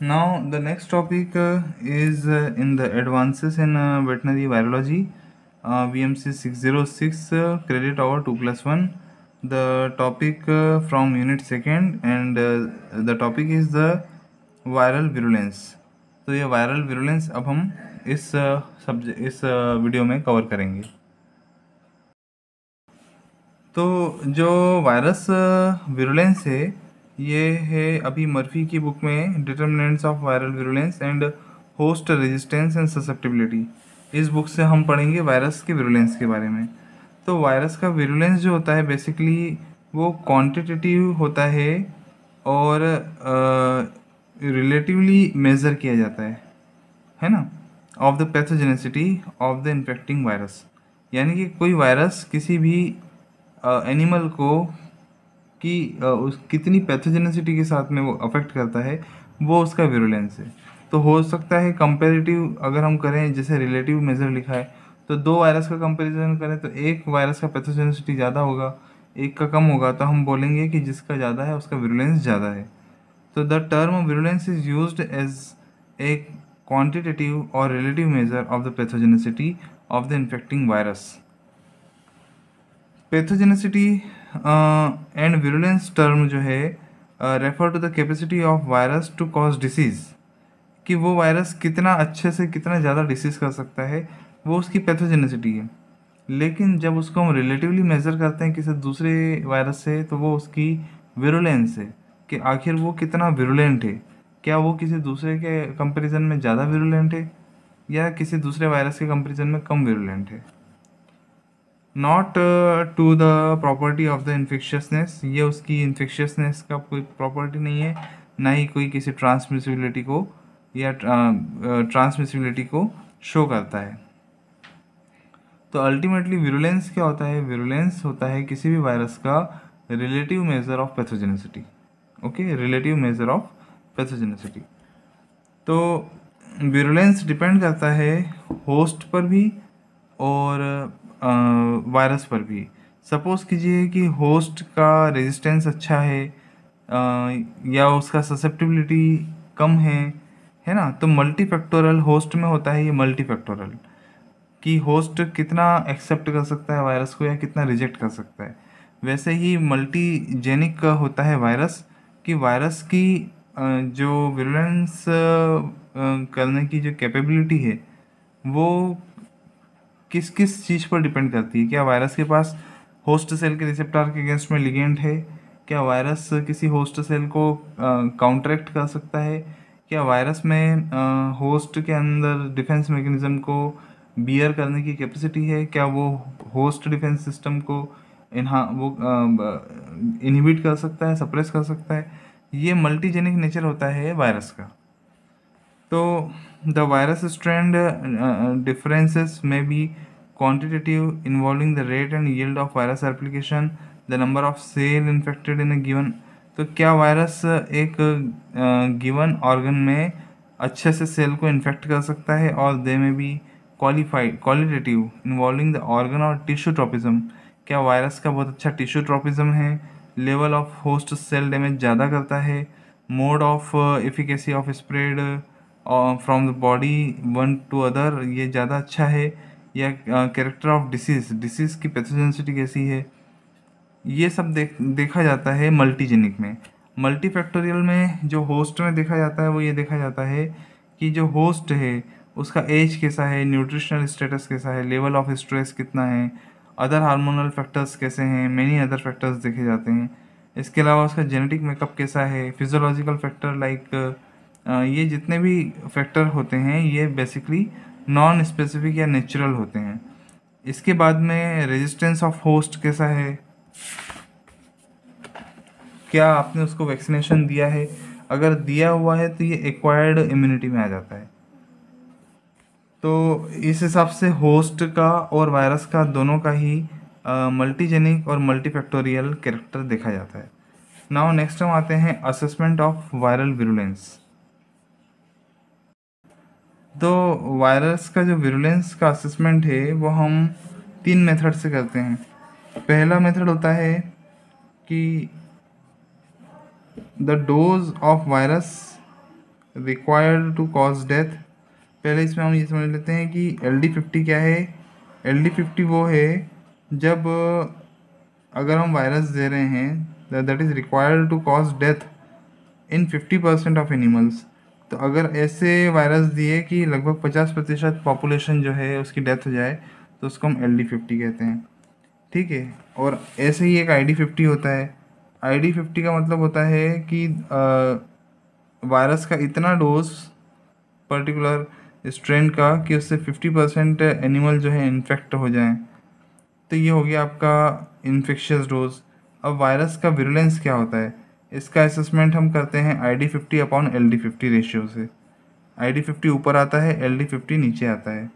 Now the next topic uh, is uh, in the advances in uh, veterinary virology uh, VMC 606 uh, credit hour 2 plus 1 the topic uh, from unit 2nd and uh, the topic is the viral virulence तो ये viral virulence अब हम इस सब्ज इस video में cover करेंगे तो जो वायरस विरुलेंस है ये है अभी मर्फी की बुक में determinants of viral virulence and host resistance and susceptibility इस बुक से हम पढ़ेंगे वायरस के विरुलेंस के बारे में तो वायरस का विरुलेंस जो होता है बेसिकली वो क्वांटिटेटिव होता है और रिलेटिवली मेज़र किया जाता है है ना of the pathogenicity of the infecting virus यानी कि कोई वायरस किसी भी एनिमल को कि उस कितनी पैथोजेनिसिटी के साथ में वो अफेक्ट करता है वो उसका विरुलेंस है तो हो सकता है कंपेरेटिव अगर हम करें जैसे रिलेटिव मेज़र लिखा है तो दो वायरस का कंपेरिजन करें तो एक वायरस का पैथोजेनिसिटी ज़्यादा होगा एक का कम होगा तो हम बोलेंगे कि जिसका ज़्यादा है उसका विरुलेंस ज़्यादा है तो the term virulence is use as a quantitative और relative measure of the pathogenicity of the infecting virus pathogenicity and virulence term जो है refer to the capacity of virus to cause disease कि वो virus कितना अच्छे से कितना ज़्यादा डिसीज़ कर सकता है वो उसकी पैथोजेनिसिटी है लेकिन जब उसको हम रिलेटिवली मेज़र करते हैं किसी दूसरे वायरस से तो वो उसकी विरुलेंस है कि आखिर वो कितना विरुलेंट है क्या वो किसी दूसरे के कंपैरिजन में ज़्यादा विरुलेंट है या किसी दूसरे वायरस के कंपैरिजन में कम विरुलेंट है not to the property of the infectiousness ये उसकी इन्फेक्शसनेस का कोई प्रॉपर्टी नहीं है ना ही कोई किसी ट्रांसमिसिबिलिटी को या ट्रांसमिसिबिलिटी uh, uh, को शो करता है तो अल्टीमेटली विरुलेंस क्या होता है विरुलेंस होता है किसी भी वायरस का relative measure of pathogenicity okay relative measure of pathogenicity तो विरुलेंस डिपेंड करता है होस्ट पर भी और वायरस पर भी सपोज़ कीजिए कि होस्ट का रेजिस्टेंस अच्छा है या उसका ससेप्टिबिलिटी कम है है ना तो मल्टीफैक्टोरल होस्ट में होता है ये मल्टीफैक्टोरल कि होस्ट कितना एक्सेप्ट कर सकता है वायरस को या कितना रिजेक्ट कर सकता है वैसे ही मल्टीजेनिक होता है वायरस कि वायरस की जो विलेंस करने की जो कैपेबिलिटी है वो किस किस चीज़ पर डिपेंड करती है क्या वायरस के पास होस्ट सेल के रिसेप्टार के अगेंस्ट में लिगेंड है क्या वायरस किसी होस्ट सेल को काउंट्रैक्ट कर सकता है क्या वायरस में आ, होस्ट के अंदर डिफेंस मेकनिज़म को बियर करने की कैपेसिटी है क्या वो होस्ट डिफेंस सिस्टम को इन्हा वो इनहिबिट कर सकता है सप्रेस कर सकता है ये मल्टीजेनिक नेचर होता है वायरस का तो The virus strand uh, uh, differences may be quantitative, involving the rate and yield of virus replication, the number of cell infected in a given. तो क्या वायरस uh, एक गिवन uh, ऑर्गन में अच्छे से cell को infect कर सकता है और दे में भी qualified qualitative involving the organ और टिश्यू ट्रॉपिज्म क्या वायरस का बहुत अच्छा टिश्यू ट्रॉपिज्म है level of host cell damage ज़्यादा करता है mode of efficacy of spread और from the body one to other ये ज़्यादा अच्छा है या कैरेक्टर ऑफ डिसीज़ डिसीज़ की पैथोजेंसिटी कैसी है ये सब देख देखा जाता है मल्टीजेनिक में मल्टी फैक्टोरियल में जो होस्ट में देखा जाता है वो ये देखा जाता है कि जो होस्ट है उसका एज कैसा है न्यूट्रिशनल स्टेटस कैसा है लेवल ऑफ स्ट्रेस कितना है अदर हार्मोनल फैक्टर्स कैसे हैं मेनी अदर फैक्टर्स देखे जाते हैं इसके अलावा उसका जेनेटिक मेकअप कैसा है फिजोलॉजिकल फैक्टर लाइक ये जितने भी फैक्टर होते हैं ये बेसिकली नॉन स्पेसिफिक या नेचुरल होते हैं इसके बाद में रेजिस्टेंस ऑफ होस्ट कैसा है क्या आपने उसको वैक्सीनेशन दिया है अगर दिया हुआ है तो ये एक्वायर्ड इम्यूनिटी में आ जाता है तो इस हिसाब से होस्ट का और वायरस का दोनों का ही मल्टीजेनिक और मल्टीफैक्टोरियल कैरेक्टर देखा जाता है नाउ नेक्स्ट हम आते हैं असेसमेंट ऑफ वायरल विरुलेंस तो वायरस का जो विरुलेंस का असेसमेंट है वो हम तीन मेथड से करते हैं पहला मेथड होता है कि the dose of virus required to cause death पहले इसमें हम ये समझ लेते हैं कि एल डी फिफ्टी क्या है एल डी फिफ्टी वो है जब अगर हम वायरस दे रहे हैं that is required to cause death in fifty percent of animals तो अगर ऐसे वायरस दिए कि लगभग पचास प्रतिशत पॉपुलेशन जो है उसकी डेथ हो जाए तो उसको हम एल डी फिफ्टी कहते हैं ठीक है और ऐसे ही एक आई डी फिफ्टी होता है आई डी फिफ्टी का मतलब होता है कि वायरस का इतना डोज पर्टिकुलर स्ट्रेन का कि उससे फिफ्टी परसेंट एनिमल जो है इन्फेक्ट हो जाए तो ये हो गया आपका इन्फेक्शस डोज अब वायरस का विरुलेंस क्या होता है इसका असेसमेंट हम करते हैं I D fifty upon L D fifty ratio से आई डी फिफ्टी ऊपर आता है एल डी फिफ्टी नीचे आता है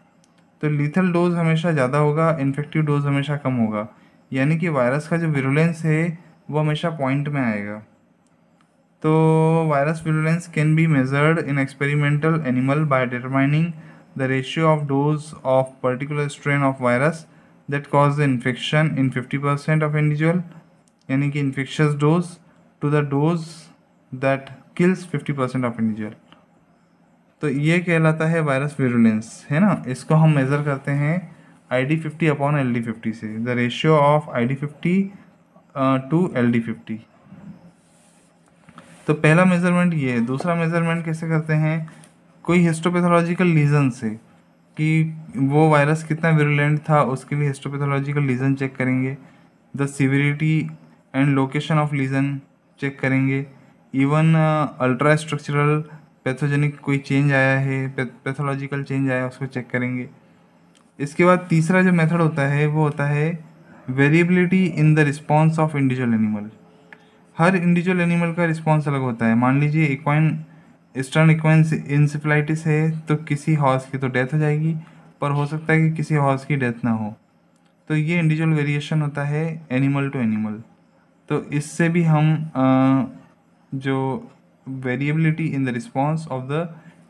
तो लीथल डोज हमेशा ज़्यादा होगा इन्फेक्टिव डोज हमेशा कम होगा यानी कि वायरस का जो विरुलेंस है वो हमेशा पॉइंट में आएगा तो virus virulence can be measured in experimental animal by determining the ratio of dose of particular strain of virus that cause the infection in fifty percent of individual यानी कि infectious dose to the dose that kills fifty percent of individual तो ये कहलाता है virus वेरुलेंस है ना इसको हम मेज़र करते हैं I D fifty upon L D fifty से the ratio of I D fifty to L D fifty तो पहला मेज़रमेंट ये है दूसरा मेज़रमेंट कैसे करते हैं कोई हिस्टोपैथोलॉजिकल लीजन से कि वो वायरस कितना वेरुलेंट था उसके लिए हिस्टोपैथोलॉजिकल लीजन चेक करेंगे the severity and location of lesion check करेंगे इवन अल्ट्रा स्ट्रक्चरल पैथोजेनिक कोई चेंज आया है पैथोलॉजिकल चेंज आया उसको चेक करेंगे इसके बाद तीसरा जो मेथड होता है वो होता है variability in the response of individual animal हर इंडिविजुअल एनिमल का रिस्पॉन्स अलग होता है मान लीजिए इक्वाइन स्टर्न इक्वाइन इंसिफिलाइटिस है तो किसी हॉर्स की तो डेथ हो जाएगी पर हो सकता है कि किसी हॉर्स की डेथ ना हो तो ये इंडिविजुअल वेरिएशन होता है एनिमल टू एनिमल तो इससे भी हम जो variability in the response of the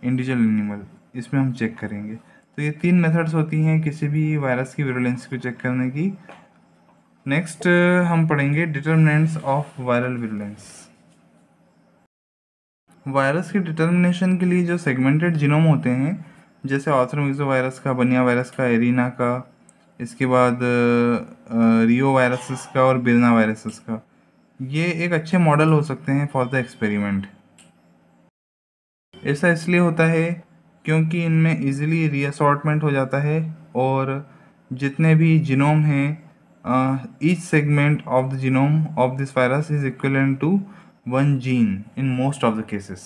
individual animal इसमें हम चेक करेंगे तो ये तीन मेथड्स होती हैं किसी भी वायरस की विरुलेंस को चेक करने की नेक्स्ट हम पढ़ेंगे determinants of viral virulence virus की डिटर्मिनेशन के लिए जो सेगमेंटेड जिनोम होते हैं जैसे ऑथरमिजो वायरस का बनिया वायरस का एरिना का इसके बाद रियो वायरसेस का और बिरना वायरसेस का ये एक अच्छे मॉडल हो सकते हैं फॉर द एक्सपेरिमेंट ऐसा इसलिए होता है क्योंकि इनमें इजीली रीअसॉर्टमेंट हो जाता है और जितने भी जिनोम हैं each segment of the genome of this virus is equivalent to one gene in most of the cases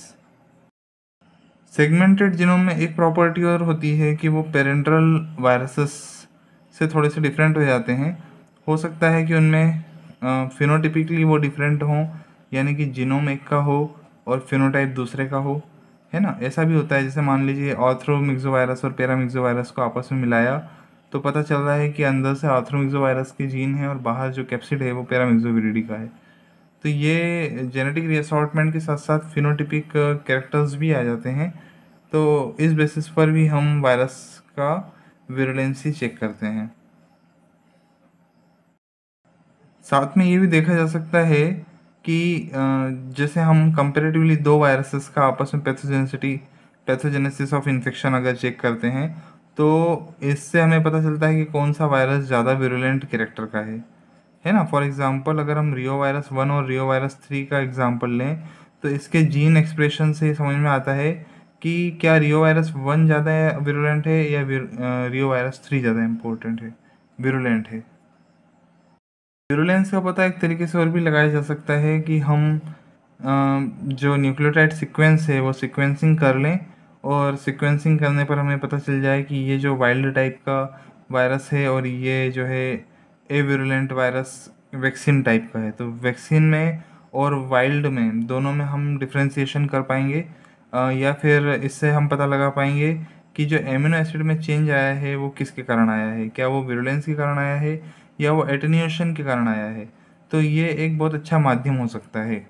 segmented genome में एक प्रॉपर्टी और होती है कि वो पेरेंट्रल वायरसेस से थोड़े से डिफरेंट हो जाते हैं हो सकता है कि उनमें फिनोटिपिकली वो डिफरेंट हों यानी कि जिनोम एक का हो और फिनोटाइप दूसरे का हो है ना ऐसा भी होता है जैसे मान लीजिए ऑथ्रोमिक्सो वायरस और पैरामिक्जो वायरस को आपस में मिलाया तो पता चल रहा है कि अंदर से ऑर्थ्रोमिक्जो वायरस के जीन है और बाहर जो कैप्सिड है वो विरिडी का है तो ये जेनेटिक रिअसॉर्टमेंट के साथ साथ फिनोटिपिक कैरेक्टर्स भी आ जाते हैं तो इस बेसिस पर भी हम वायरस का विरुलेंसी चेक करते हैं साथ में ये भी देखा जा सकता है कि जैसे हम कंपेरेटिवली दो वायरसेस का आपस में पैथोजेंसिटी पैथोजेनेसिस ऑफ इन्फेक्शन अगर चेक करते हैं तो इससे हमें पता चलता है कि कौन सा वायरस ज़्यादा विरुलेंट कैरेक्टर का है है ना फॉर एग्ज़ाम्पल अगर हम रियो वायरस वन और रियो वायरस थ्री का एग्ज़ाम्पल लें तो इसके जीन एक्सप्रेशन से समझ में आता है कि क्या रियो वायरस वन ज़्यादा विरुलेंट है या रियो वायरस थ्री ज़्यादा इम्पोर्टेंट है विरुलेंट है यूरोलेंस का पता एक तरीके से और भी लगाया जा सकता है कि हम जो न्यूक्लियोटाइड सीक्वेंस है वो सीक्वेंसिंग कर लें और सीक्वेंसिंग करने पर हमें पता चल जाए कि ये जो वाइल्ड टाइप का वायरस है और ये जो है a virulent virus vaccine type का है तो वैक्सीन में और वाइल्ड में दोनों में हम डिफ्रेंसीशन कर पाएंगे या फिर इससे हम पता लगा पाएंगे कि जो एमिनो एसिड में चेंज आया है वो किसके कारण आया है क्या वो विरुलेंस के कारण आया है या वो एटेन्यूएशन के कारण आया है तो ये एक बहुत अच्छा माध्यम हो सकता है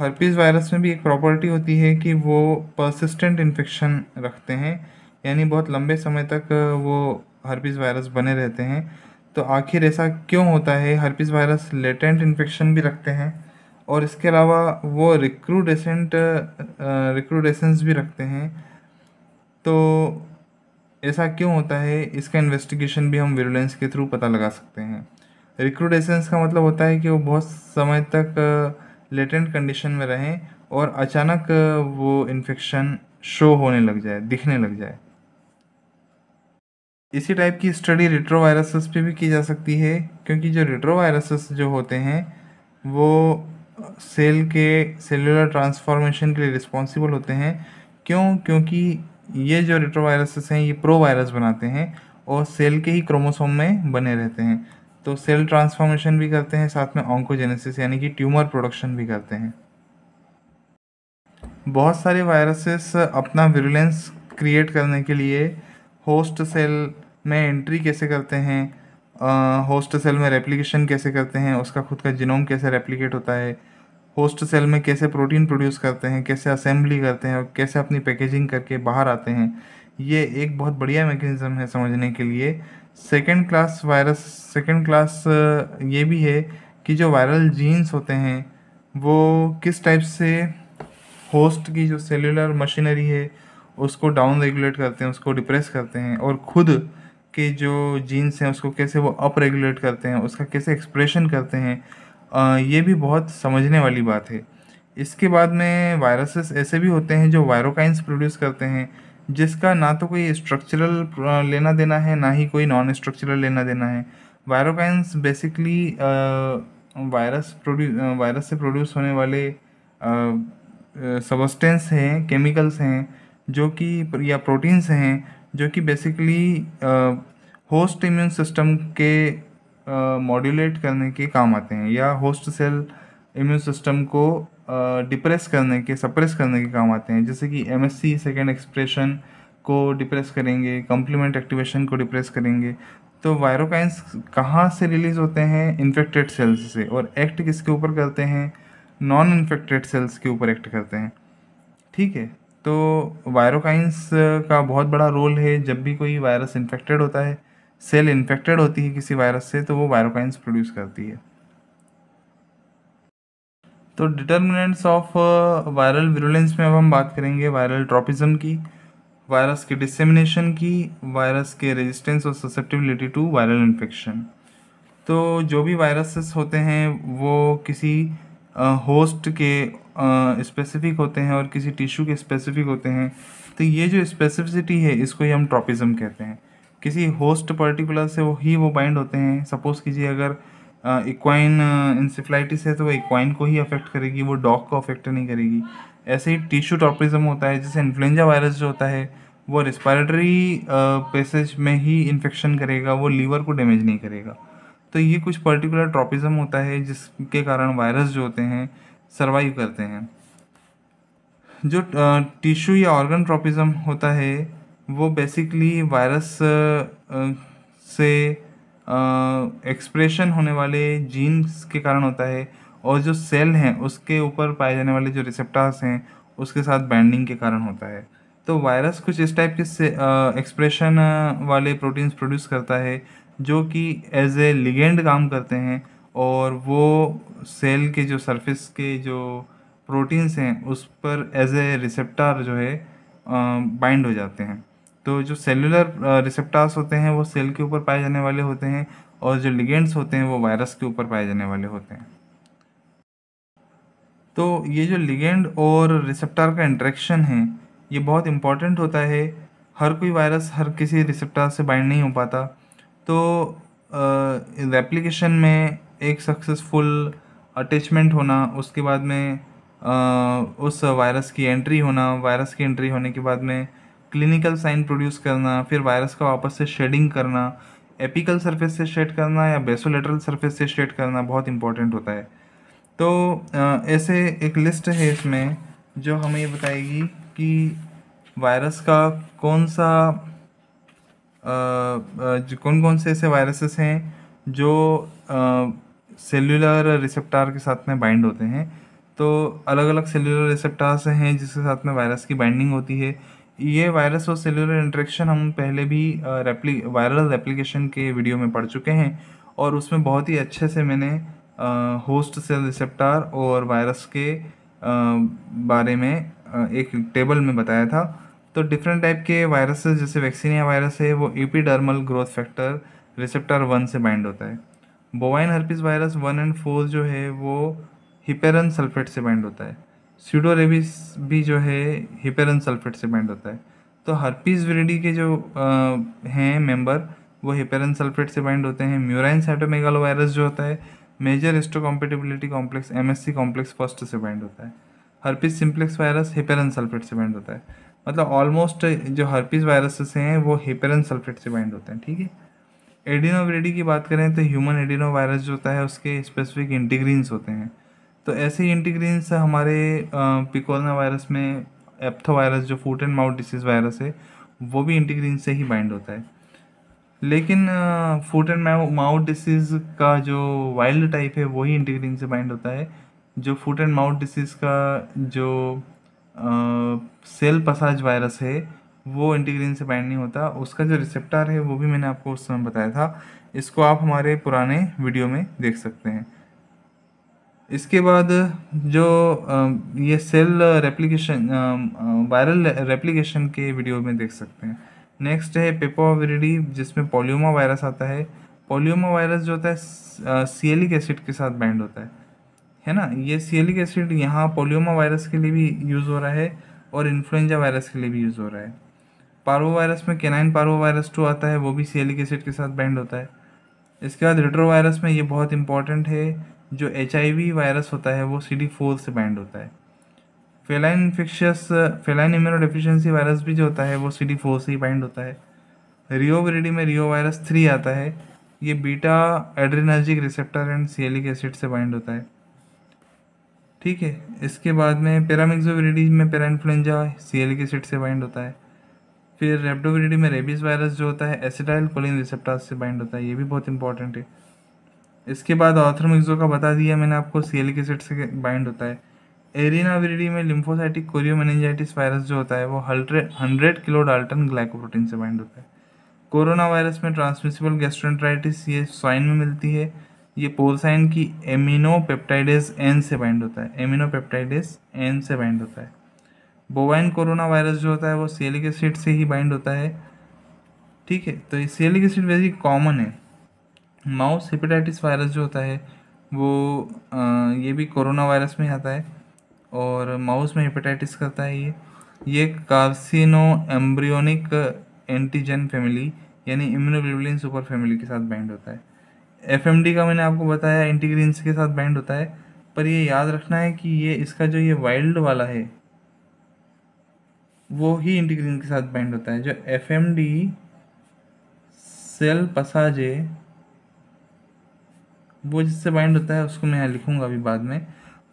हर्पीज़ वायरस में भी एक प्रॉपर्टी होती है कि वो परसिस्टेंट इन्फेक्शन रखते हैं यानी बहुत लंबे समय तक वो हर्पीज़ वायरस बने रहते हैं तो आखिर ऐसा क्यों होता है हर्पीज़ वायरस लेटेंट इन्फेक्शन भी रखते हैं और इसके अलावा वो रिक्रूडेसेंट रिक्रूडेसेंस भी रखते हैं तो ऐसा क्यों होता है इसका इन्वेस्टिगेशन भी हम विरुलेंस के थ्रू पता लगा सकते हैं रिक्रूडेसेंस का मतलब होता है कि वो बहुत समय तक लेटेंट कंडीशन में रहें और अचानक वो इन्फेक्शन शो होने लग जाए दिखने लग जाए इसी टाइप की स्टडी रिट्रोवायरसेस पे भी की जा सकती है क्योंकि जो रिट्रोवायरसेस जो होते हैं वो सेल के सेलुलर ट्रांसफॉर्मेशन के लिए रिस्पॉन्सिबल होते हैं क्यों क्योंकि ये जो वायरसेस हैं ये प्रो वायरस बनाते हैं और सेल के ही क्रोमोसोम में बने रहते हैं तो सेल ट्रांसफॉर्मेशन भी करते हैं साथ में ऑन्कोजेनेसिस यानी कि ट्यूमर प्रोडक्शन भी करते हैं बहुत सारे वायरसेस अपना विरुलेंस क्रिएट करने के लिए होस्ट सेल में एंट्री कैसे करते हैं होस्ट सेल में रेप्लिकेशन कैसे करते हैं उसका खुद का जिनोम कैसे रेप्लिकेट होता है होस्ट सेल में कैसे प्रोटीन प्रोड्यूस करते हैं कैसे असेंबली करते हैं और कैसे अपनी पैकेजिंग करके बाहर आते हैं ये एक बहुत बढ़िया मैकेनिज़्म है समझने के लिए second class virus second class ये भी है कि जो वायरल जीन्स होते हैं वो किस टाइप से होस्ट की जो सेलुलर मशीनरी है उसको डाउन रेगुलेट करते हैं उसको डिप्रेस करते हैं और खुद के जो जीन्स हैं उसको कैसे वो अप रेगुलेट करते हैं उसका कैसे एक्सप्रेशन करते हैं ये भी बहुत समझने वाली बात है इसके बाद में वायरसेस ऐसे भी होते हैं जो वायरोकाइंस प्रोड्यूस करते हैं जिसका ना तो कोई स्ट्रक्चरल लेना देना है ना ही कोई नॉन स्ट्रक्चरल लेना देना है virokines basically virus produce virus से प्रोड्यूस होने वाले सबस्टेंस हैं केमिकल्स हैं जो कि या प्रोटीन्स हैं जो कि बेसिकली होस्ट इम्यून सिस्टम के मॉड्यूलेट करने के काम आते हैं या होस्ट सेल इम्यून सिस्टम को डिप्रेस करने के सप्रेस करने के काम आते हैं जैसे कि M S C second expression को डिप्रेस करेंगे कॉम्प्लीमेंट एक्टिवेशन को डिप्रेस करेंगे तो वायरोकाइंस कहाँ से रिलीज़ होते हैं इन्फेक्टेड सेल्स से और एक्ट किसके ऊपर करते हैं नॉन इन्फेक्टेड सेल्स के ऊपर एक्ट करते हैं ठीक है तो वायरोकाइंस का बहुत बड़ा रोल है जब भी कोई वायरस इन्फेक्टेड होता है सेल इन्फेक्टेड होती है किसी वायरस से तो वो वायरोकाइंस प्रोड्यूस करती है तो डिटर्मिनेंट्स ऑफ वायरल विरुलेंस में अब हम बात करेंगे वायरल ट्रॉपिज्म की वायरस के डिसेमिनेशन की वायरस के रेजिस्टेंस और ससेप्टिबिलिटी टू वायरल इन्फेक्शन तो जो भी वायरसेस होते हैं वो किसी होस्ट uh, के स्पेसिफिक uh, होते हैं और किसी टिश्यू के स्पेसिफिक होते हैं तो ये जो स्पेसिफिसिटी है इसको ही हम ट्रॉपिज़म कहते हैं किसी होस्ट पर्टिकुलर से वो ही वो बाइंड होते हैं सपोज़ कीजिए अगर इक्वाइन इंसिफ्लाइटिस है तो वो इक्वाइन को ही अफेक्ट करेगी वो डॉग को अफेक्ट नहीं करेगी ऐसे ही टिश्यू टॉपरिज्म होता है जैसे इन्फ्लुएंजा वायरस जो होता है वो रिस्पायरेटरी पेसेज में ही इन्फेक्शन करेगा वो लीवर को डैमेज नहीं करेगा तो ये कुछ पर्टिकुलर ट्रॉपिज़म होता है जिसके कारण वायरस जो होते हैं सर्वाइव करते हैं जो टिश्यू या ऑर्गन ट्रॉपिज़म होता है वो बेसिकली वायरस से एक्सप्रेशन होने वाले जीन्स के कारण होता है और जो सेल हैं उसके ऊपर पाए जाने वाले जो रिसेप्टार्स हैं उसके साथ बैंडिंग के कारण होता है तो वायरस कुछ इस टाइप के एक्सप्रेशन वाले प्रोटीन्स प्रोड्यूस करता है जो कि एज ए लिगेंड काम करते हैं और वो सेल के जो सरफेस के जो प्रोटीन्स हैं उस पर एज ए रिसेप्टर जो है बाइंड हो जाते हैं तो जो सेलुलर रिसेप्टार्स होते हैं वो सेल के ऊपर पाए जाने वाले होते हैं और जो लिगेंड्स होते हैं वो वायरस के ऊपर पाए जाने वाले होते हैं तो ये जो लिगेंड और रिसेप्टार का इंट्रैक्शन है ये बहुत इम्पॉर्टेंट होता है हर कोई वायरस हर किसी रिसेप्टार से बाइंड नहीं हो पाता तो रेप्लिकेशन में एक सक्सेसफुल अटैचमेंट होना उसके बाद में आ, उस वायरस की एंट्री होना वायरस की एंट्री होने के बाद में क्लिनिकल साइन प्रोड्यूस करना फिर वायरस का वापस से शेडिंग करना एपिकल सरफेस से शेड करना या बेसोलेटरल सरफेस से शेड करना बहुत इंपॉर्टेंट होता है तो ऐसे एक लिस्ट है इसमें जो हमें ये बताएगी कि वायरस का कौन सा कौन कौन से ऐसे वायरसेस हैं जो सेलुलर रिसेप्टार के साथ में बाइंड होते हैं तो अलग अलग सेलुलर रिसेप्टार्स हैं जिसके साथ में वायरस की बाइंडिंग होती है ये वायरस और सेलुलर इंट्रेक्शन हम पहले भी रेप्ली वायरल रेप्लीकेशन के वीडियो में पढ़ चुके हैं और उसमें बहुत ही अच्छे से मैंने होस्ट सेल रिसेप्टार और वायरस के बारे में एक टेबल में बताया था तो डिफरेंट टाइप के वायरसेस जैसे वैक्सीनिया वायरस है वो epidermal growth factor receptor one से बाइंड होता है bovine herpes virus one and four जो है वो हिपेरन सल्फेट से बाइंड होता है सीडोरेबिस भी जो है हिपेरन सल्फेट से बैंड होता है तो हर्पीज विरिडी के जो हैं मेंबर वो हिपेरन सल्फेट से बैंड होते हैं म्यूराइन साइटोमेगालो वायरस जो होता है major histocompatibility complex MSC complex first से बैंड होता है herpes simplex virus heparan sulphate से बैंड होता है मतलब ऑलमोस्ट जो हर्पीज वायरसेस हैं वो हिपेरन सल्फेट से बैंड होते हैं ठीक है एडिनोविडी की बात करें तो ह्यूमन एडिनो वायरस जो होता है उसके स्पेसिफिक इंटीग्रीन्स होते हैं तो ऐसे ही इंटीग्रीन से हमारे पिकोलना वायरस में एप्थो वायरस जो foot and mouth disease virus है वो भी इंटीग्रीन से ही बाइंड होता है लेकिन फूट एंड माउथ डिसीज़ का जो वाइल्ड टाइप है वही इंटीग्रीन से बाइंड होता है जो फूट एंड माउथ डिसीज़ का जो सेल पसाज वायरस है वो इंटीग्रीन से बाइंड नहीं होता उसका जो रिसेप्टार है वो भी मैंने आपको उस समय बताया था इसको आप हमारे पुराने वीडियो में देख सकते हैं इसके बाद जो ये सेल रेप्लिकेशन वायरल रेप्लिकेशन के वीडियो में देख सकते हैं नेक्स्ट है पेपोविरिडी जिसमें पोलियोमा वायरस आता है पोलियोमा वायरस जो होता है सीएलिक एसिड के साथ बैंड होता है है ना ये सीएलिक एसिड यहाँ पोलियोमा वायरस के लिए भी यूज़ हो रहा है और इन्फ्लुएंजा वायरस के लिए भी यूज़ हो रहा है पारवो वायरस में केनाइन पारवो वायरस टू आता है वो भी सीएलिक एसिड के साथ बैंड होता है इसके बाद रिट्रो वायरस में ये बहुत इंपॉर्टेंट है जो एच वायरस होता है वो सी डी फोर से बैंड होता है feline infectious feline immunodeficiency virus भी जो होता है वो सी डी फोर से ही बाइंड होता है रियोविरिडी में रियो वायरस थ्री आता है ये beta adrenergic receptor and sialic acid से बाइंड होता है ठीक है इसके बाद में पैरामिक्सोविरिडी में पैरा इन्फ्लुएंजा सीएलिक एसिड से बाइंड होता है फिर रेप्टोविरिडी में रेबीज़ वायरस जो होता है एसिडाइल कोलिन रिसेप्टर से बाइंड होता है ये भी बहुत इंपॉर्टेंट है इसके बाद ऑथर मिक्सो का बता दिया मैंने आपको सी एल के सेट से बाइंड होता है एरिना विरिडी में लिम्फोसाइटिक कोरियोमेनजाइटिस वायरस जो होता है वो हंड्रेड किलो डाल्टन ग्लाइकोप्रोटीन से बाइंड होता है कोरोना वायरस में ट्रांसमिसिबल गैस्ट्रोट्राइटिस ये स्वाइन में मिलती है ये पोलसाइन की पेप्टाइडेज एन से बाइंड होता है पेप्टाइडेज एन से बाइंड होता है बोवाइन कोरोना वायरस जो होता है वो सेलिक एसिड से ही बाइंड होता है ठीक है तो ये सेलिक एसिड वेरी कॉमन है माउस हेपेटाइटिस वायरस जो होता है वो आ, ये भी कोरोना वायरस में आता है और माउस में हेपेटाइटिस करता है ये ये कार्सिनो एम्ब्रियोनिक एंटीजन फैमिली यानी इम्यूनोग्लोबुलिन सुपर फैमिली के साथ बैंड होता है एफ का मैंने आपको बताया एंटीग्रीन्स के साथ बैंड होता है पर ये याद रखना है कि ये इसका जो ये वाइल्ड वाला है वो ही इंटीग्रीन के साथ बैंड होता है जो एफ सेल पसाजे वो जिससे बाइंड होता है उसको मैं यहाँ लिखूँगा अभी बाद में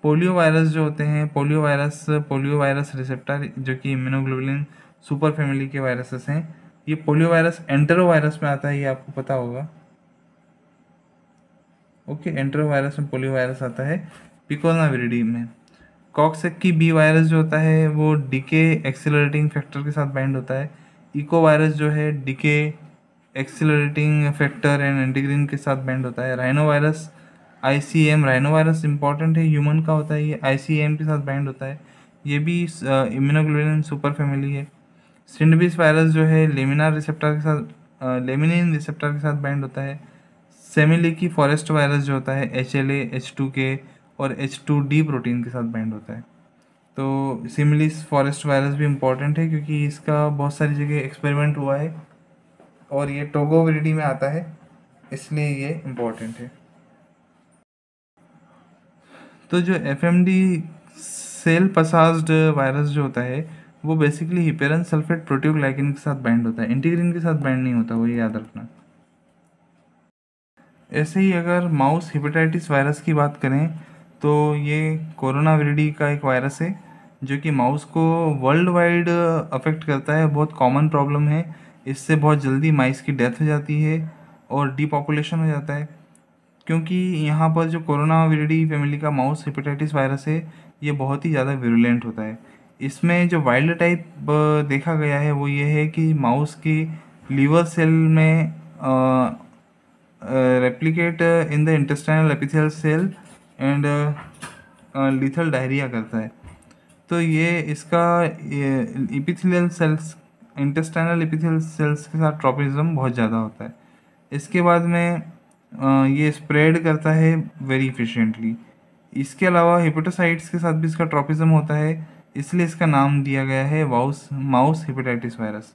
पोलियो वायरस जो होते हैं poliovirus poliovirus receptor जो कि इम्यूनोग्लोबुलिन सुपर फैमिली के वायरसेस हैं ये पोलियो वायरस एंटरो वायरस में आता है ये आपको पता होगा ओके एंटरो वायरस में पोलियो वायरस आता है पिकोना विरिडी में कॉक्सेक की बी वायरस जो होता है वो डीके एक्सेलरेटिंग फैक्टर के साथ बाइंड होता है इको वायरस जो है decay accelerating factor and antigen के साथ बैंड होता है rhino virus I C M virus important है ह्यूमन का होता है ये आई सी एम के साथ बैंड होता है ये भी इम्यूनोग्लोबिन सुपर फैमिली है सिंडबिस वायरस जो है लेमिनार रिसेप्टर के साथ लेमिनिन रिसेप्टर के साथ बैंड होता है सेमिलिकी फॉरेस्ट वायरस जो होता है एच एल एच टू के और एच टू डी प्रोटीन के साथ बैंड होता है तो सिमिलिस फॉरेस्ट वायरस भी इम्पॉर्टेंट है क्योंकि इसका बहुत सारी जगह एक्सपेरिमेंट हुआ है और ये टोगो ग्रीडी में आता है इसलिए ये इम्पोर्टेंट है तो जो F M D cell passage virus जो होता है वो बेसिकली हिपेरन सल्फेट प्रोटियोग्लाइकिन के साथ बैंड होता है इंटीग्रिन के साथ बैंड नहीं होता वो ये याद रखना ऐसे ही अगर माउस हिपेटाइटिस वायरस की बात करें तो ये कोरोना विरिडी का एक वायरस है जो कि माउस को वर्ल्ड वाइड अफेक्ट करता है बहुत कॉमन प्रॉब्लम है इससे बहुत जल्दी माइस की डेथ हो जाती है और डीपॉपुलेशन हो जाता है क्योंकि यहाँ पर जो कोरोना वीरडी फैमिली का माउस हेपेटाइटिस वायरस है ये बहुत ही ज़्यादा विरुलेंट होता है इसमें जो वाइल्ड टाइप देखा गया है वो ये है कि माउस की लीवर सेल में replicate in the intestinal epithelial cell and lethal diarrhoea करता है तो ये इसका epithelial cells intestinal epithelial cells के साथ ट्रॉपिज्म बहुत ज़्यादा होता है इसके बाद में ये स्प्रेड करता है वेरी इफ़िशेंटली इसके अलावा हिपेटोसाइट्स के साथ भी इसका ट्रॉपिज्म होता है इसलिए इसका नाम दिया गया है वाउस माउस हिपेटाइटिस वायरस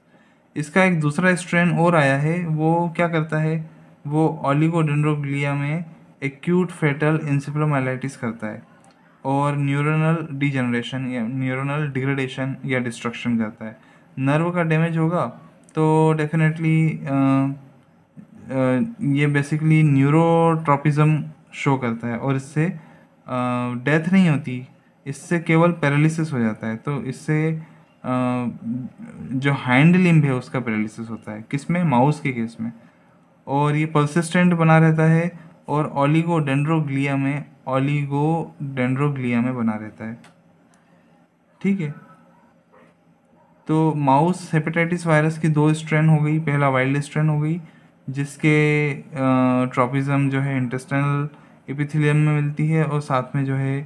इसका एक दूसरा स्ट्रेन और आया है वो क्या करता है वो ऑलिगोडेंड्रोग्लिया में एक्यूट फेटल इंसिप्लोमाइलाइटिस करता है और न्यूरोनल डिजनरेशन या न्यूरोनल डिग्रेडेशन या डिस्ट्रक्शन करता है नर्व का डैमेज होगा तो डेफिनेटली ये बेसिकली न्यूरोट्रॉपिज़म शो करता है और इससे डेथ नहीं होती इससे केवल पैरालिसिस हो जाता है तो इससे जो हैंड लिम्ब है उसका पैरालिसिस होता है किस में माउस के केस में और ये परसिस्टेंट बना रहता है और ऑलिगोडेंड्रोग्लिया में ऑलिगोडेंड्रोग्लिया में बना रहता है ठीक है तो माउस हेपेटाइटिस वायरस की दो स्ट्रेन हो गई पहला वाइल्ड स्ट्रेन हो गई जिसके ट्रॉपिज़म जो है इंटेस्टनल एपिथिलियम में मिलती है और साथ में जो है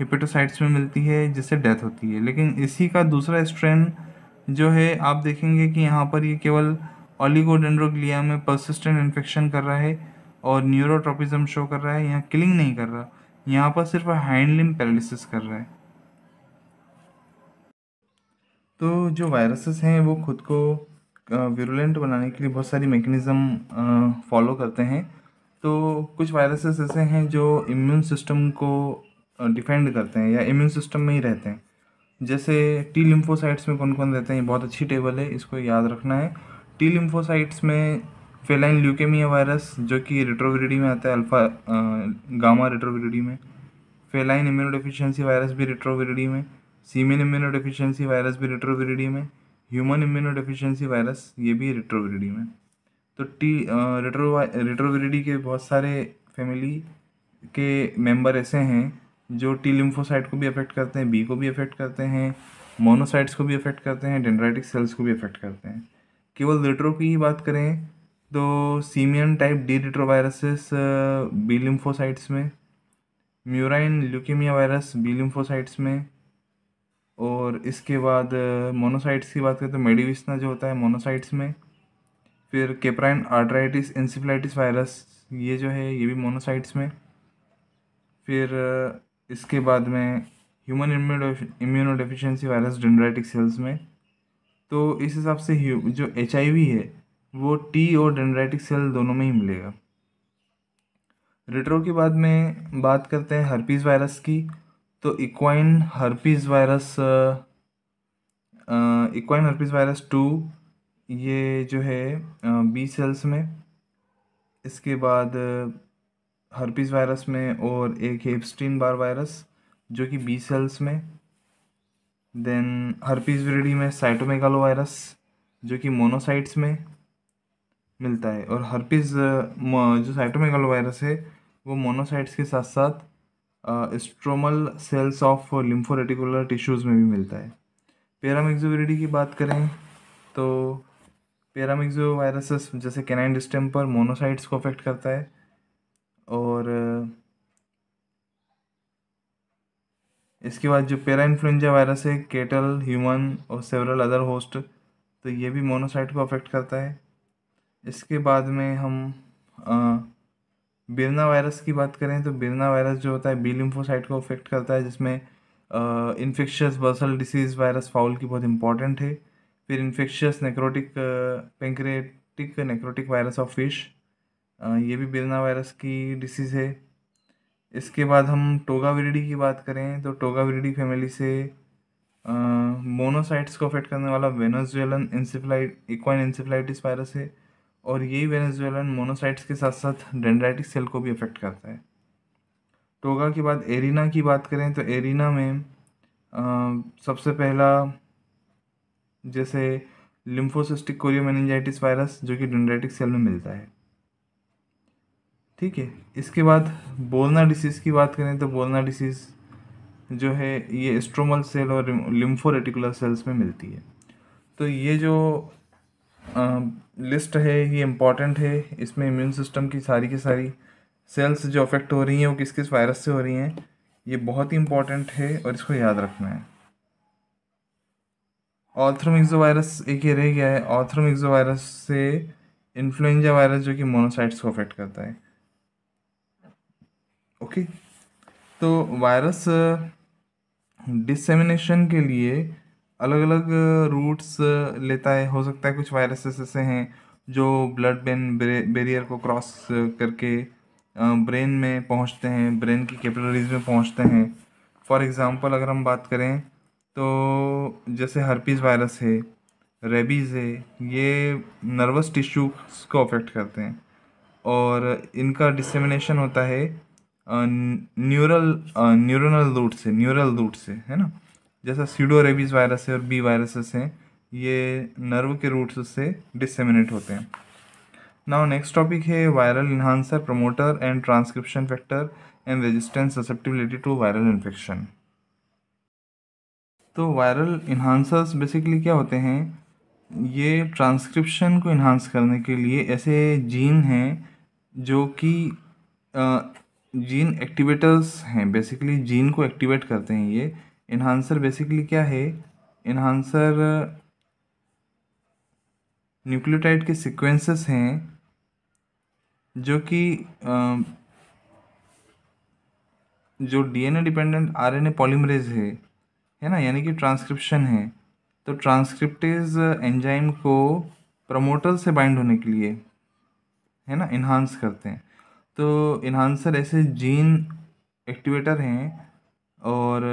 हिपेटोसाइट्स में मिलती है जिससे डेथ होती है लेकिन इसी का दूसरा स्ट्रेन जो है आप देखेंगे कि यहाँ पर ये केवल ऑलिगोडेंड्रोग्लिया में परसिस्टेंट इन्फेक्शन कर रहा है और न्यूरोट्रॉपिज्म शो कर रहा है यहाँ किलिंग नहीं कर रहा यहाँ पर सिर्फ हैंडलिम लिम पैरालिसिस कर रहा है तो जो वायरसेस हैं वो खुद को विरुलेंट बनाने के लिए बहुत सारी मेकनिज़म फॉलो करते हैं तो कुछ वायरसेस ऐसे हैं जो इम्यून सिस्टम को डिफेंड करते हैं या इम्यून सिस्टम में ही रहते हैं जैसे टी लिम्फोसाइट्स में कौन कौन रहते हैं ये बहुत अच्छी टेबल है इसको याद रखना है टी लिम्फोसाइट्स में फेलाइन ल्यूकेमिया वायरस जो कि रेट्रोविडी में आता है अल्फ़ा गामा रेट्रोविडी में फेलाइन इम्यूनोडिफिशेंसी वायरस भी रेट्रोविडी में सीमेन इम्यूनो वायरस भी रिट्रोविरिडी में ह्यूमन इम्यूनो वायरस ये भी रिट्रोविरिडी में तो टी रिट्रो रिट्रोविरिडी के बहुत सारे फैमिली के मेंबर ऐसे हैं जो टी लिम्फोसाइट को भी अफेक्ट करते हैं बी को भी अफेक्ट करते हैं मोनोसाइट्स को भी अफेक्ट करते हैं डेंड्राइटिक सेल्स को भी अफेक्ट करते हैं केवल रिट्रो की ही बात करें तो simian type D viruses B lymphocytes में murine leukaemia virus B lymphocytes में और इसके बाद मोनोसाइट्स की बात करें तो मेडिविस्ना जो होता है मोनोसाइट्स में फिर केपराइन आर्ट्राइटिस इंसिफिलाइटिस वायरस ये जो है ये भी मोनोसाइट्स में फिर इसके बाद में human immuno virus dendritic cells में तो इस हिसाब से जो एच है वो टी और डेंड्राइटिक सेल दोनों में ही मिलेगा रिट्रो के बाद में बात करते हैं हर्पीज़ वायरस की तो equine herpes virus equine herpes virus two ये जो है बी uh, सेल्स में इसके बाद हर्पीज़ uh, वायरस में और एक हेपस्टीन बार वायरस जो कि बी सेल्स में देन हर्पीज़ वेडी में साइटोमेगालो वायरस जो कि मोनोसाइट्स में मिलता है और हर्पीज़ uh, जो साइटोमेगालो वायरस है वो मोनोसाइट्स के साथ साथ stromal cells of lymphoreticular tissues में भी मिलता है पैरामिक्सोविरिडी की बात करें तो पैरामिक्सो वायरसेस जैसे कैनाइन डिस्टेम पर मोनोसाइट्स को अफेक्ट करता है और इसके बाद जो पैरा इन्फ्लुंजा वायरस है केटल ह्यूमन और सेवरल अदर होस्ट तो ये भी मोनोसाइट को अफेक्ट करता है इसके बाद में हम बिरना वायरस की बात करें तो बिरना वायरस जो होता है बी लिम्फोसाइट को अफेक्ट करता है जिसमें infectious bursal disease virus fowl की बहुत इंपॉर्टेंट है फिर infectious necrotic pancreatic necrotic virus of fish ये भी बिरना वायरस की डिसीज़ है इसके बाद हम टोगाविरिडी की बात करें तो टोगाविरिडी फैमिली से मोनोसाइट्स को अफेक्ट करने वाला वेनोजुएलन इंसिफ्लाइट इक्वाइन इंसिफ्लाइटिस वायरस है और ये वेनेजुएलन मोनोसाइट्स के साथ साथ डेंड्राइटिक सेल को भी अफेक्ट करता है टोगा तो के बाद एरिना की बात करें तो एरिना में आ, सबसे पहला जैसे लिम्फोसिस्टिक कोरियोमेनिंजाइटिस वायरस जो कि डेंड्राइटिक सेल में मिलता है ठीक है इसके बाद बोलना डिसीज़ की बात करें तो बोलना डिसीज़ जो है ये स्ट्रोमल सेल और लिम्फोरेटिकुलर सेल्स में मिलती है तो ये जो लिस्ट है ये इम्पॉर्टेंट है इसमें इम्यून सिस्टम की सारी की सारी सेल्स जो अफेक्ट हो रही हैं वो किस किस वायरस से हो रही हैं ये बहुत ही इम्पॉर्टेंट है और इसको याद रखना है ऑर्थ्रोमिक्जो वायरस एक ये रह गया है ऑर्थ्रोमिक्जो वायरस से इन्फ्लुएंजा वायरस जो कि मोनोसाइट्स को अफेक्ट करता है ओके तो वायरस डिसेमिनेशन के लिए अलग अलग रूट्स लेता है हो सकता है कुछ वायरसेस ऐसे हैं जो ब्लड ब्रेन बेरियर को क्रॉस करके ब्रेन में पहुंचते हैं ब्रेन की कैपिलरीज में पहुंचते हैं फॉर एग्ज़ाम्पल अगर हम बात करें तो जैसे हर्पीज़ वायरस है रेबीज़ है ये नर्वस टिश्यू को अफेक्ट करते हैं और इनका डिसमिनेशन होता है न्यूरल न्यूरोनल रूट से न्यूरल रूट से है ना जैसा सीडो रेबीज़ वायरस है और बी वायरसेस हैं ये नर्व के रूट्स से डिसमिनेट होते हैं नाउ नेक्स्ट टॉपिक है viral enhancer promoter and transcription factor and resistance susceptibility to viral infection तो वायरल इन्हांसर्स बेसिकली क्या होते हैं ये ट्रांसक्रिप्शन को इन्हांस करने के लिए ऐसे जीन हैं जो कि जीन एक्टिवेटर्स हैं बेसिकली जीन को एक्टिवेट करते हैं ये इन्हांसर बेसिकली क्या है इन्हांसर न्यूक्लियोटाइड के सीक्वेंसेस हैं जो कि जो डीएनए डिपेंडेंट आरएनए पॉलीमरेज है है ना यानी कि ट्रांसक्रिप्शन है तो ट्रांसक्रिप्टेज एंजाइम को प्रमोटर से बाइंड होने के लिए है ना इन्हांस करते हैं तो इन्हांसर ऐसे जीन एक्टिवेटर हैं और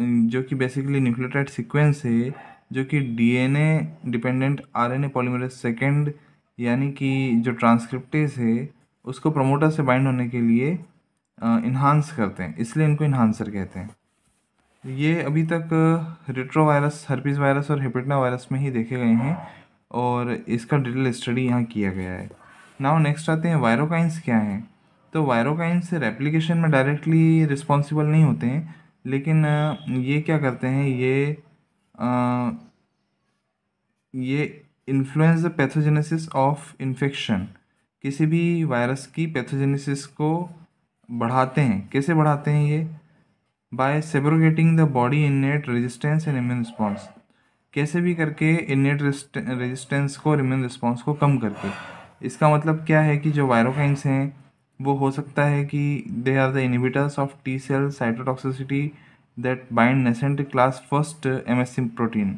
जो कि बेसिकली न्यूक्लियोटाइड सीक्वेंस है जो कि DNA dependent RNA polymerase second यानी कि जो ट्रांसक्रिप्टेज है उसको प्रमोटर से बाइंड होने के लिए इन्हांस करते हैं इसलिए इनको इन्हांसर कहते हैं ये अभी तक रिट्रोवायरस हर्पीज वायरस और हेपेटना वायरस में ही देखे गए हैं और इसका डिटेल स्टडी यहाँ किया गया है नाउ नेक्स्ट आते हैं वायरोकाइंस क्या हैं तो वायरोकाइंस रेप्लिकेशन में डायरेक्टली रिस्पॉन्सिबल नहीं होते हैं लेकिन ये क्या करते हैं ये ये influence the pathogenesis of infection किसी भी वायरस की पैथोजेनेसिस को बढ़ाते हैं कैसे बढ़ाते हैं ये by subrogating the body innate resistance and immune response कैसे भी करके इननेट रजिस्टेंस को इम्यून रिस्पॉन्स को कम करके इसका मतलब क्या है कि जो वायरोकाइंस हैं वो हो सकता है कि they are the inhibitors of T cell cytotoxicity that bind nascent class first M S C protein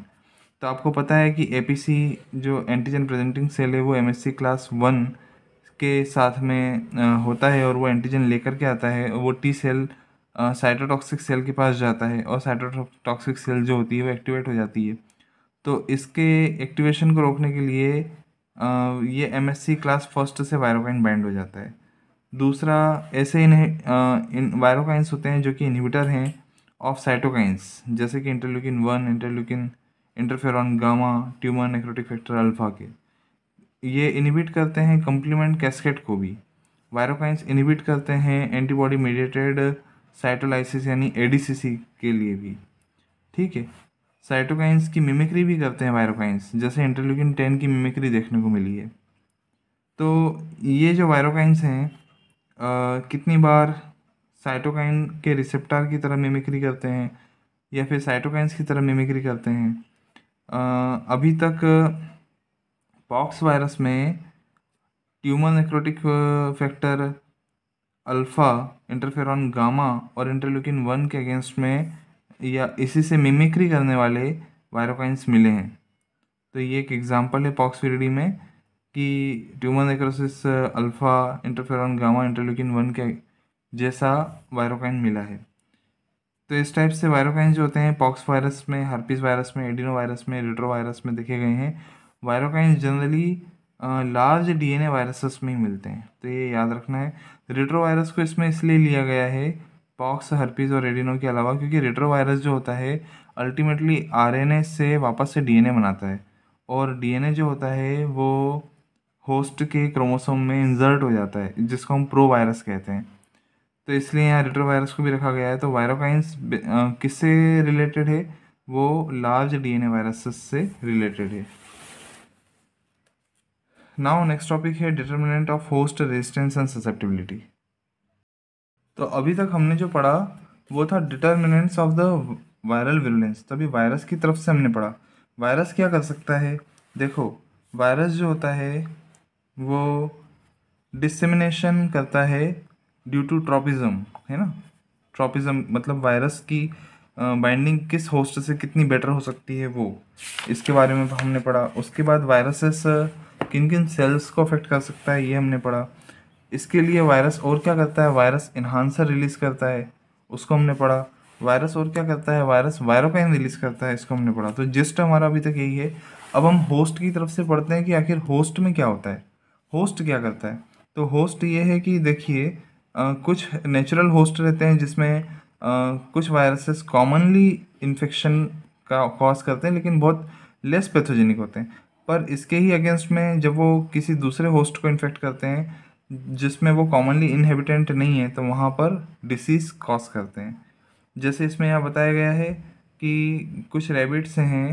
तो आपको पता है कि ए पी सी जो एंटीजन प्रेजेंटिंग सेल है वो M S C class one के साथ में होता है और वो एंटीजन लेकर के आता है वो टी सेल साइटोटॉक्सिक सेल के पास जाता है और साइटोटॉक्सिक सेल जो होती है वो एक्टिवेट हो जाती है तो इसके एक्टिवेशन को रोकने के लिए ये M S C class first से वायरोकाइन बाइंड हो जाता है दूसरा ऐसे इन इन वायरोकाइंस होते हैं जो कि इन्हीबिटर हैं ऑफ साइटोकाइंस जैसे कि interleukin one interleukin interferon gamma tumour necrotic factor alpha के ये इनहिबिट करते हैं कम्प्लीमेंट कैस्केट को भी वायरोकाइंस इनहिबिट करते हैं एंटीबॉडी मीडिएटेड साइटोलाइसिस यानी ए के लिए भी ठीक है साइटोकाइंस की मिमिक्री भी करते हैं वायरोकाइंस जैसे इंटरल्यूकिन टेन की मिमिक्री देखने को मिली है तो ये जो वायरोकाइंस हैं कितनी बार साइटोकाइन के रिसेप्टर की तरह मिमिक्री करते हैं या फिर साइटोकाइंस की तरह मिमिक्री करते हैं आ, अभी तक पॉक्स वायरस में tumour necrotic factor alpha interferon gamma और इंटरल्यूकिन वन के अगेंस्ट में या इसी से मिमिक्री करने वाले वायरोकाइंस मिले हैं तो ये एक एग्ज़ाम्पल है पॉक्स में कि tumour necrosis alpha interferon gamma interleukin one के जैसा वायरोकाइन मिला है तो इस टाइप से वायरोकाइन जो होते हैं पॉक्स वायरस में हर्पीस वायरस में एडिनो वायरस में रिट्रो वायरस में देखे गए हैं virokine generally large DNA viruses में ही मिलते हैं तो ये याद रखना है रिट्रो वायरस को इसमें इसलिए लिया गया है पॉक्स हर्पीज़ और एडिनो के अलावा क्योंकि रेट्रो वायरस जो होता है अल्टीमेटली आरएनए से वापस से डीएनए बनाता है और डीएनए जो होता है वो होस्ट के क्रोमोसोम में इंजर्ट हो जाता है जिसको हम प्रो वायरस कहते हैं तो इसलिए यहाँ रेट्रोवायरस को भी रखा गया है तो वायरोकाइंस किससे रिलेटेड है वो लार्ज डीएनए वायरसेस से रिलेटेड है नाउ नेक्स्ट टॉपिक है determinant of host resistance and susceptibility तो अभी तक हमने जो पढ़ा वो था determinants of the viral virulence तो अभी वायरस की तरफ से हमने पढ़ा वायरस क्या कर सकता है देखो वायरस जो होता है वो डिसमिनेशन करता है ड्यू टू ट्रॉपिज़म है ना ट्रॉपिज़म मतलब वायरस की बाइंडिंग किस होस्ट से कितनी बेटर हो सकती है वो इसके बारे में हमने पढ़ा उसके बाद वायरसेस किन किन सेल्स को अफेक्ट कर सकता है ये हमने पढ़ा इसके लिए वायरस और क्या करता है वायरस इन्हांसर रिलीज़ करता है उसको हमने पढ़ा वायरस और क्या करता है वायरस वायरोपेन रिलीज़ करता है इसको हमने पढ़ा तो जिस्ट हमारा अभी तक यही है अब हम होस्ट की तरफ से पढ़ते हैं कि आखिर होस्ट में क्या होता है होस्ट क्या करता है तो होस्ट ये है कि देखिए कुछ नेचुरल होस्ट रहते हैं जिसमें कुछ वायरसेस कॉमनली इन्फेक्शन का कॉज करते हैं लेकिन बहुत लेस पैथोजेनिक होते हैं पर इसके ही अगेंस्ट में जब वो किसी दूसरे होस्ट को इन्फेक्ट करते हैं जिसमें वो कॉमनली इनहेबिटेंट नहीं है तो वहाँ पर डिसीज़ कॉज करते हैं जैसे इसमें यह बताया गया है कि कुछ रेबिट्स हैं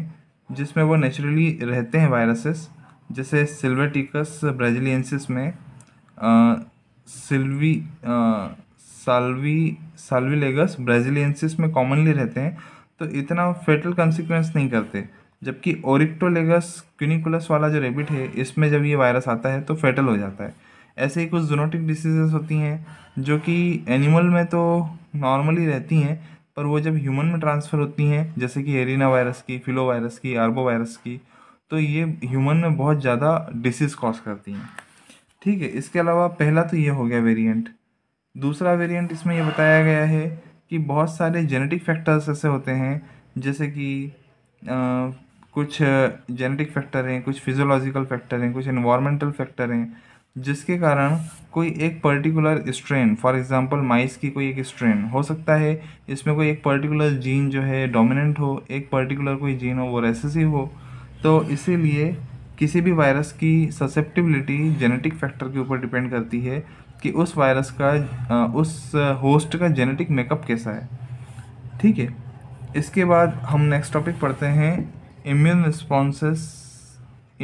जिसमें वो नेचुरली रहते हैं वायरसेस जैसे सिल्वेटिकस ब्राजीलियंसिस में सिल्वी साल्वी साल्विलेगस ब्राजीलियंसिस में कॉमनली रहते हैं तो इतना फेटल कॉन्सिक्वेंस नहीं करते जबकि ओरिक्टोलेगस क्यूनिकुलस वाला जो रेबिट है इसमें जब ये वायरस आता है तो फेटल हो जाता है ऐसे ही कुछ जोनोटिक डिसीजेस होती हैं जो कि एनिमल में तो नॉर्मली रहती हैं पर वो जब ह्यूमन में ट्रांसफ़र होती हैं जैसे कि एरिना वायरस की फिलो वायरस की आर्बो वायरस की तो ये ह्यूमन में बहुत ज़्यादा डिसीज़ कॉज करती हैं ठीक है इसके अलावा पहला तो ये हो गया वेरिएंट दूसरा वेरिएंट इसमें यह बताया गया है कि बहुत सारे जेनेटिक फैक्टर्स ऐसे होते हैं जैसे कि आ, कुछ जेनेटिक फैक्टर हैं कुछ फिजोलॉजिकल फैक्टर हैं कुछ इन्वामेंटल फैक्टर हैं जिसके कारण कोई एक particular strain for example mice की कोई एक स्ट्रेन हो सकता है इसमें कोई एक पर्टिकुलर जीन जो है डोमिनेंट हो एक पर्टिकुलर कोई जीन हो वो रेसेसिव हो तो इसीलिए किसी भी वायरस की ससेप्टिबिलिटी जेनेटिक फैक्टर के ऊपर डिपेंड करती है कि उस वायरस का उस होस्ट का जेनेटिक मेकअप कैसा है ठीक है इसके बाद हम नेक्स्ट टॉपिक पढ़ते हैं immune response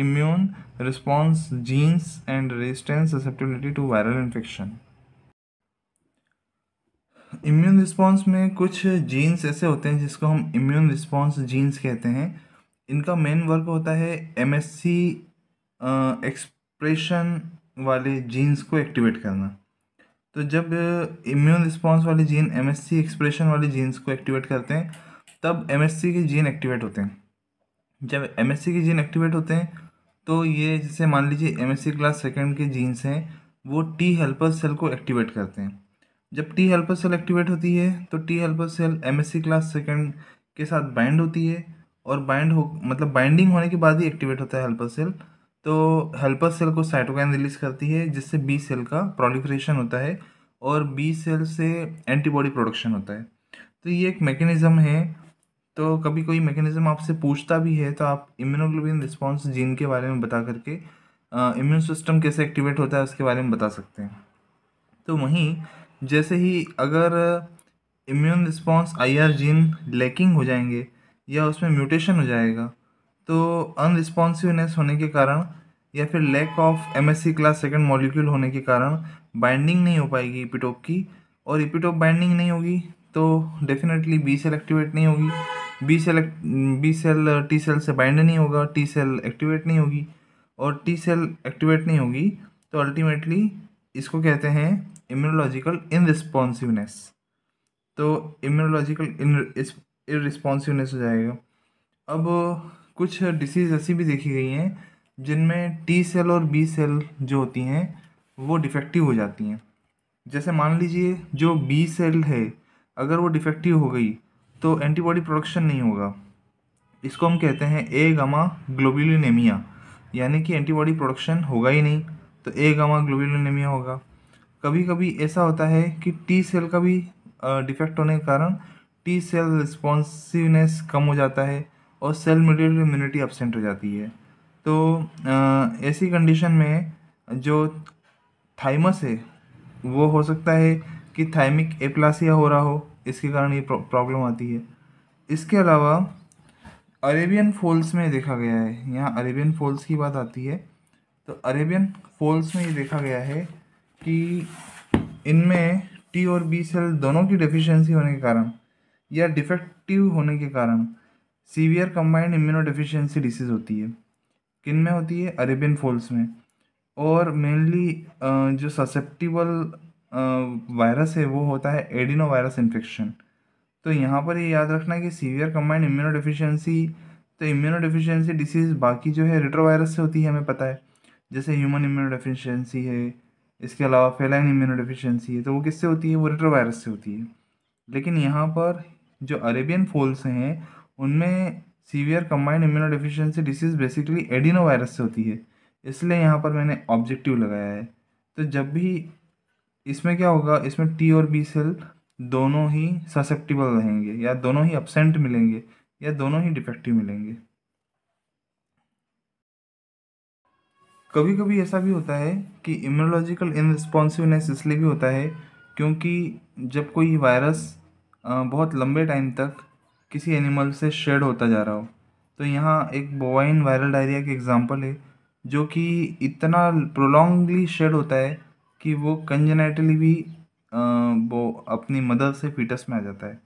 immune response genes and resistance susceptibility to viral infection immune response में कुछ जीन्स ऐसे होते हैं जिसको हम इम्यून रिस्पॉन्स जीन्स कहते हैं इनका मेन वर्क होता है एम एस सी एक्सप्रेशन वाले जीन्स को एक्टिवेट करना तो जब इम्यून रिस्पॉन्स वाले gene M S C expression वाले जीन्स को एक्टिवेट करते हैं तब एम एस सी के जीन एक्टिवेट होते हैं जब एम एस सी के जीन एक्टिवेट होते हैं तो ये जैसे मान लीजिए M S C class second के जीन्स हैं वो टी हेल्पर सेल को एक्टिवेट करते हैं जब टी हेल्पर सेल एक्टिवेट होती है तो T helper cell M S C class second के साथ बाइंड होती है और बाइंड हो मतलब बाइंडिंग होने के बाद ही एक्टिवेट होता है हेल्पर सेल तो हेल्पर सेल को साइटोकाइन रिलीज करती है जिससे बी सेल का प्रोलिफ्रेशन होता है और बी सेल से एंटीबॉडी प्रोडक्शन होता है तो ये एक मैकेनिज़्म है तो कभी कोई मैकेनिज़्म आपसे पूछता भी है तो आप इम्यूनोग्लोबिन रिस्पॉन्स जीन के बारे में बता करके इम्यून सिस्टम कैसे एक्टिवेट होता है उसके बारे में बता सकते हैं तो वहीं जैसे ही अगर immune response I gene lacking हो जाएंगे या उसमें म्यूटेशन हो जाएगा तो अनरिस्पॉन्सिवनेस होने के कारण या फिर lack of M class second molecule होने के कारण बाइंडिंग नहीं हो पाएगी इपिटोप की और इपिटोप बाइंडिंग नहीं होगी तो डेफिनेटली बी सेल एक्टिवेट नहीं होगी B cell B cell T cell से बाइंड नहीं होगा टी सेल एक्टिवेट नहीं होगी और टी सेल एक्टिवेट नहीं होगी तो अल्टीमेटली इसको कहते हैं इम्यूनोलॉजिकल इनरिस्पॉन्सिवनेस तो इम्यूनोलॉजिकल इररिस्पॉन्सिवनेस हो जाएगा अब कुछ डिसीज़ ऐसी भी देखी गई हैं जिनमें टी सेल और बी सेल जो होती हैं वो डिफेक्टिव हो जाती हैं जैसे मान लीजिए जो बी सेल है अगर वो डिफेक्टिव हो गई तो एंटीबॉडी प्रोडक्शन नहीं होगा इसको हम कहते हैं ए गामा ग्लोबुलिनेमिया यानी कि एंटीबॉडी प्रोडक्शन होगा ही नहीं तो ए गामा ग्लोबुलिनेमिया होगा कभी कभी ऐसा होता है कि टी सेल का भी डिफेक्ट होने के कारण टी सेल रिस्पॉन्सिवनेस कम हो जाता है और सेल मिडिल इम्यूनिटी एबसेंट हो जाती है तो ऐसी कंडीशन में जो थाइमस है वो हो सकता है कि थाइमिक एप्लासिया हो रहा हो इसके कारण ये प्रॉब्लम आती है इसके अलावा अरेबियन फॉल्स में देखा गया है यहाँ अरेबियन फॉल्स की बात आती है तो अरेबियन फॉल्स में ये देखा गया है कि इनमें टी और बी सेल दोनों की डेफिशिएंसी होने के कारण या डिफेक्टिव होने के कारण सीवियर कम्बाइंड इम्यूनो डिसीज़ होती है किन में होती है अरेबियन फॉल्स में और मेनली जो ससेप्टिबल वायरस है वो होता है एडिनो वायरस इन्फेक्शन तो यहाँ पर ये याद रखना कि सीवियर कम्बाइंड इम्यूनो तो इम्यूनो डिसीज़ बाकी जो है रिट्रोवायरस से होती है हमें पता है जैसे ह्यूमन इम्यूनो है इसके अलावा फेलाइन इम्यूनो है तो वो किससे होती है वो रिट्रोवायरस से होती है लेकिन यहाँ पर जो अरेबियन फोल्स हैं उनमें severe combined immuno deficiency disease basically adeno virus से होती है इसलिए यहाँ पर मैंने ऑब्जेक्टिव लगाया है तो जब भी इसमें क्या होगा इसमें टी और बी सेल दोनों ही ससेप्टिबल रहेंगे या दोनों ही अपसेंट मिलेंगे या दोनों ही डिफेक्टिव मिलेंगे कभी कभी ऐसा भी होता है कि इम्यूनोलॉजिकल इनरिस्पॉन्सिवनेस इसलिए भी होता है क्योंकि जब कोई वायरस बहुत लंबे टाइम तक किसी एनिमल से शेड होता जा रहा हो तो यहाँ एक बोवाइन वायरल डायरिया की एग्ज़ाम्पल है जो कि इतना प्रोलॉन्गली शेड होता है कि वो कंजेनेटली भी वो अपनी मदर से फीटस में आ जाता है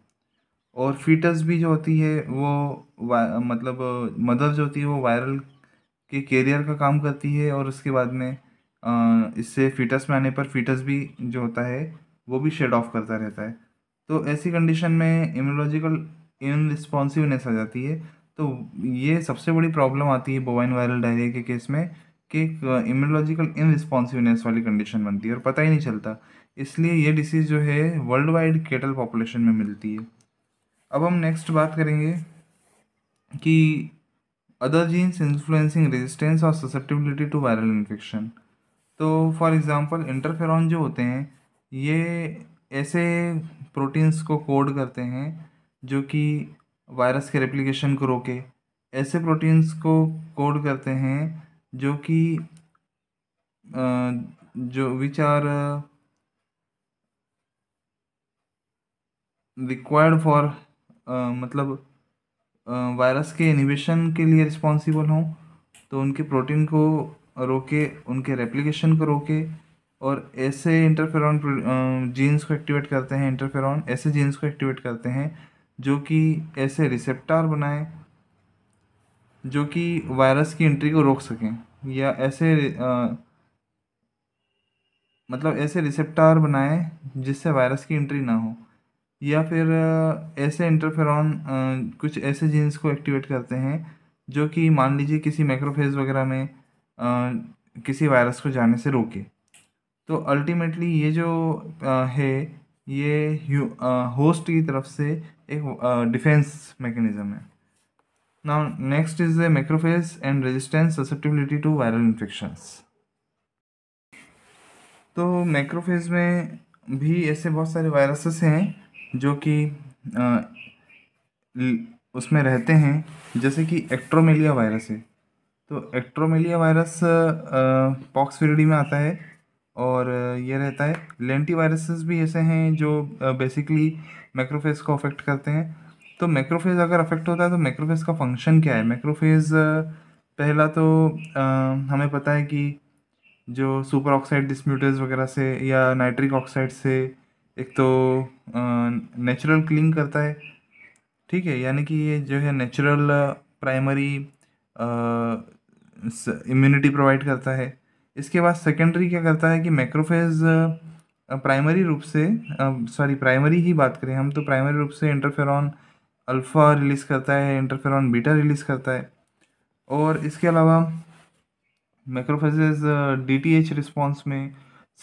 और फीटस भी जो होती है वो मतलब मदर जो होती है वो वायरल के कैरियर का काम करती है और उसके बाद में इससे फीटस में आने पर फीटस भी जो होता है वो भी शेड ऑफ करता रहता है तो ऐसी कंडीशन में इम्यूनोलॉजिकल इम्यून रिस्पॉन्सिवनेस आ जाती है तो ये सबसे बड़ी प्रॉब्लम आती है बोवाइन वायरल डायरिया के केस में कि इम्यूनोलॉजिकल इन रिस्पॉन्सिवनेस वाली कंडीशन बनती है और पता ही नहीं चलता इसलिए ये डिसीज़ जो है वर्ल्ड वाइड केटल पॉपुलेशन में मिलती है अब हम नेक्स्ट बात करेंगे कि अदर जीन्स इन्फ्लुएंसिंग रेजिस्टेंस और ससेप्टिबिलिटी टू वायरल इन्फेक्शन तो फॉर एग्ज़ाम्पल इंटरफेरॉन जो होते हैं ये ऐसे प्रोटीन्स को कोड करते हैं जो कि वायरस के रेप्लिकेशन को रोके ऐसे प्रोटीन्स को कोड करते हैं जो कि जो विच आर रिक्वायर्ड फॉर मतलब वायरस के इनिवेशन के लिए रिस्पॉन्सिबल हों तो उनके प्रोटीन को रोके उनके रेप्लिकेशन को रोके और ऐसे इंटरफेरॉन जीन्स को एक्टिवेट करते हैं इंटरफेरॉन ऐसे जीन्स को एक्टिवेट करते हैं जो कि ऐसे रिसेप्टार बनाएं जो कि वायरस की एंट्री को रोक सकें या ऐसे आ, मतलब ऐसे रिसेप्टार बनाएं जिससे वायरस की एंट्री ना हो या फिर ऐसे इंटरफेरॉन कुछ ऐसे जीन्स को एक्टिवेट करते हैं जो कि मान लीजिए किसी मैक्रोफेज वगैरह में आ, किसी वायरस को जाने से रोके तो अल्टीमेटली ये जो है ये होस्ट की तरफ से एक डिफेंस मैकेनिज्म है now next is the macrophage and resistance susceptibility to viral infections तो मैक्रोफेज में भी ऐसे बहुत सारे वायरसेस हैं जो कि उसमें रहते हैं जैसे कि एक्ट्रोमेलिया वायरस है तो एक्ट्रोमेलिया वायरस पॉक्सफिरडी में आता है और ये रहता है लेंटी वायरसेस भी ऐसे हैं जो बेसिकली मैक्रोफेज को अफेक्ट करते हैं तो मैक्रोफेज अगर अफेक्ट होता है तो मैक्रोफेज का फंक्शन क्या है मैक्रोफेज पहला तो हमें पता है कि जो सुपर ऑक्साइड डिस्म्यूटर्स वगैरह से या नाइट्रिक ऑक्साइड से एक तो नेचुरल क्लिंग करता है ठीक है यानी कि ये जो है नेचुरल प्राइमरी इम्यूनिटी प्रोवाइड करता है इसके बाद सेकेंडरी क्या करता है कि मैक्रोफेज प्राइमरी रूप से सॉरी प्राइमरी ही बात करें हम तो प्राइमरी रूप से इंटरफेरॉन अल्फ़ा रिलीज़ करता है इंटरफेरॉन बीटा रिलीज़ करता है और इसके अलावा macrophages D T H response में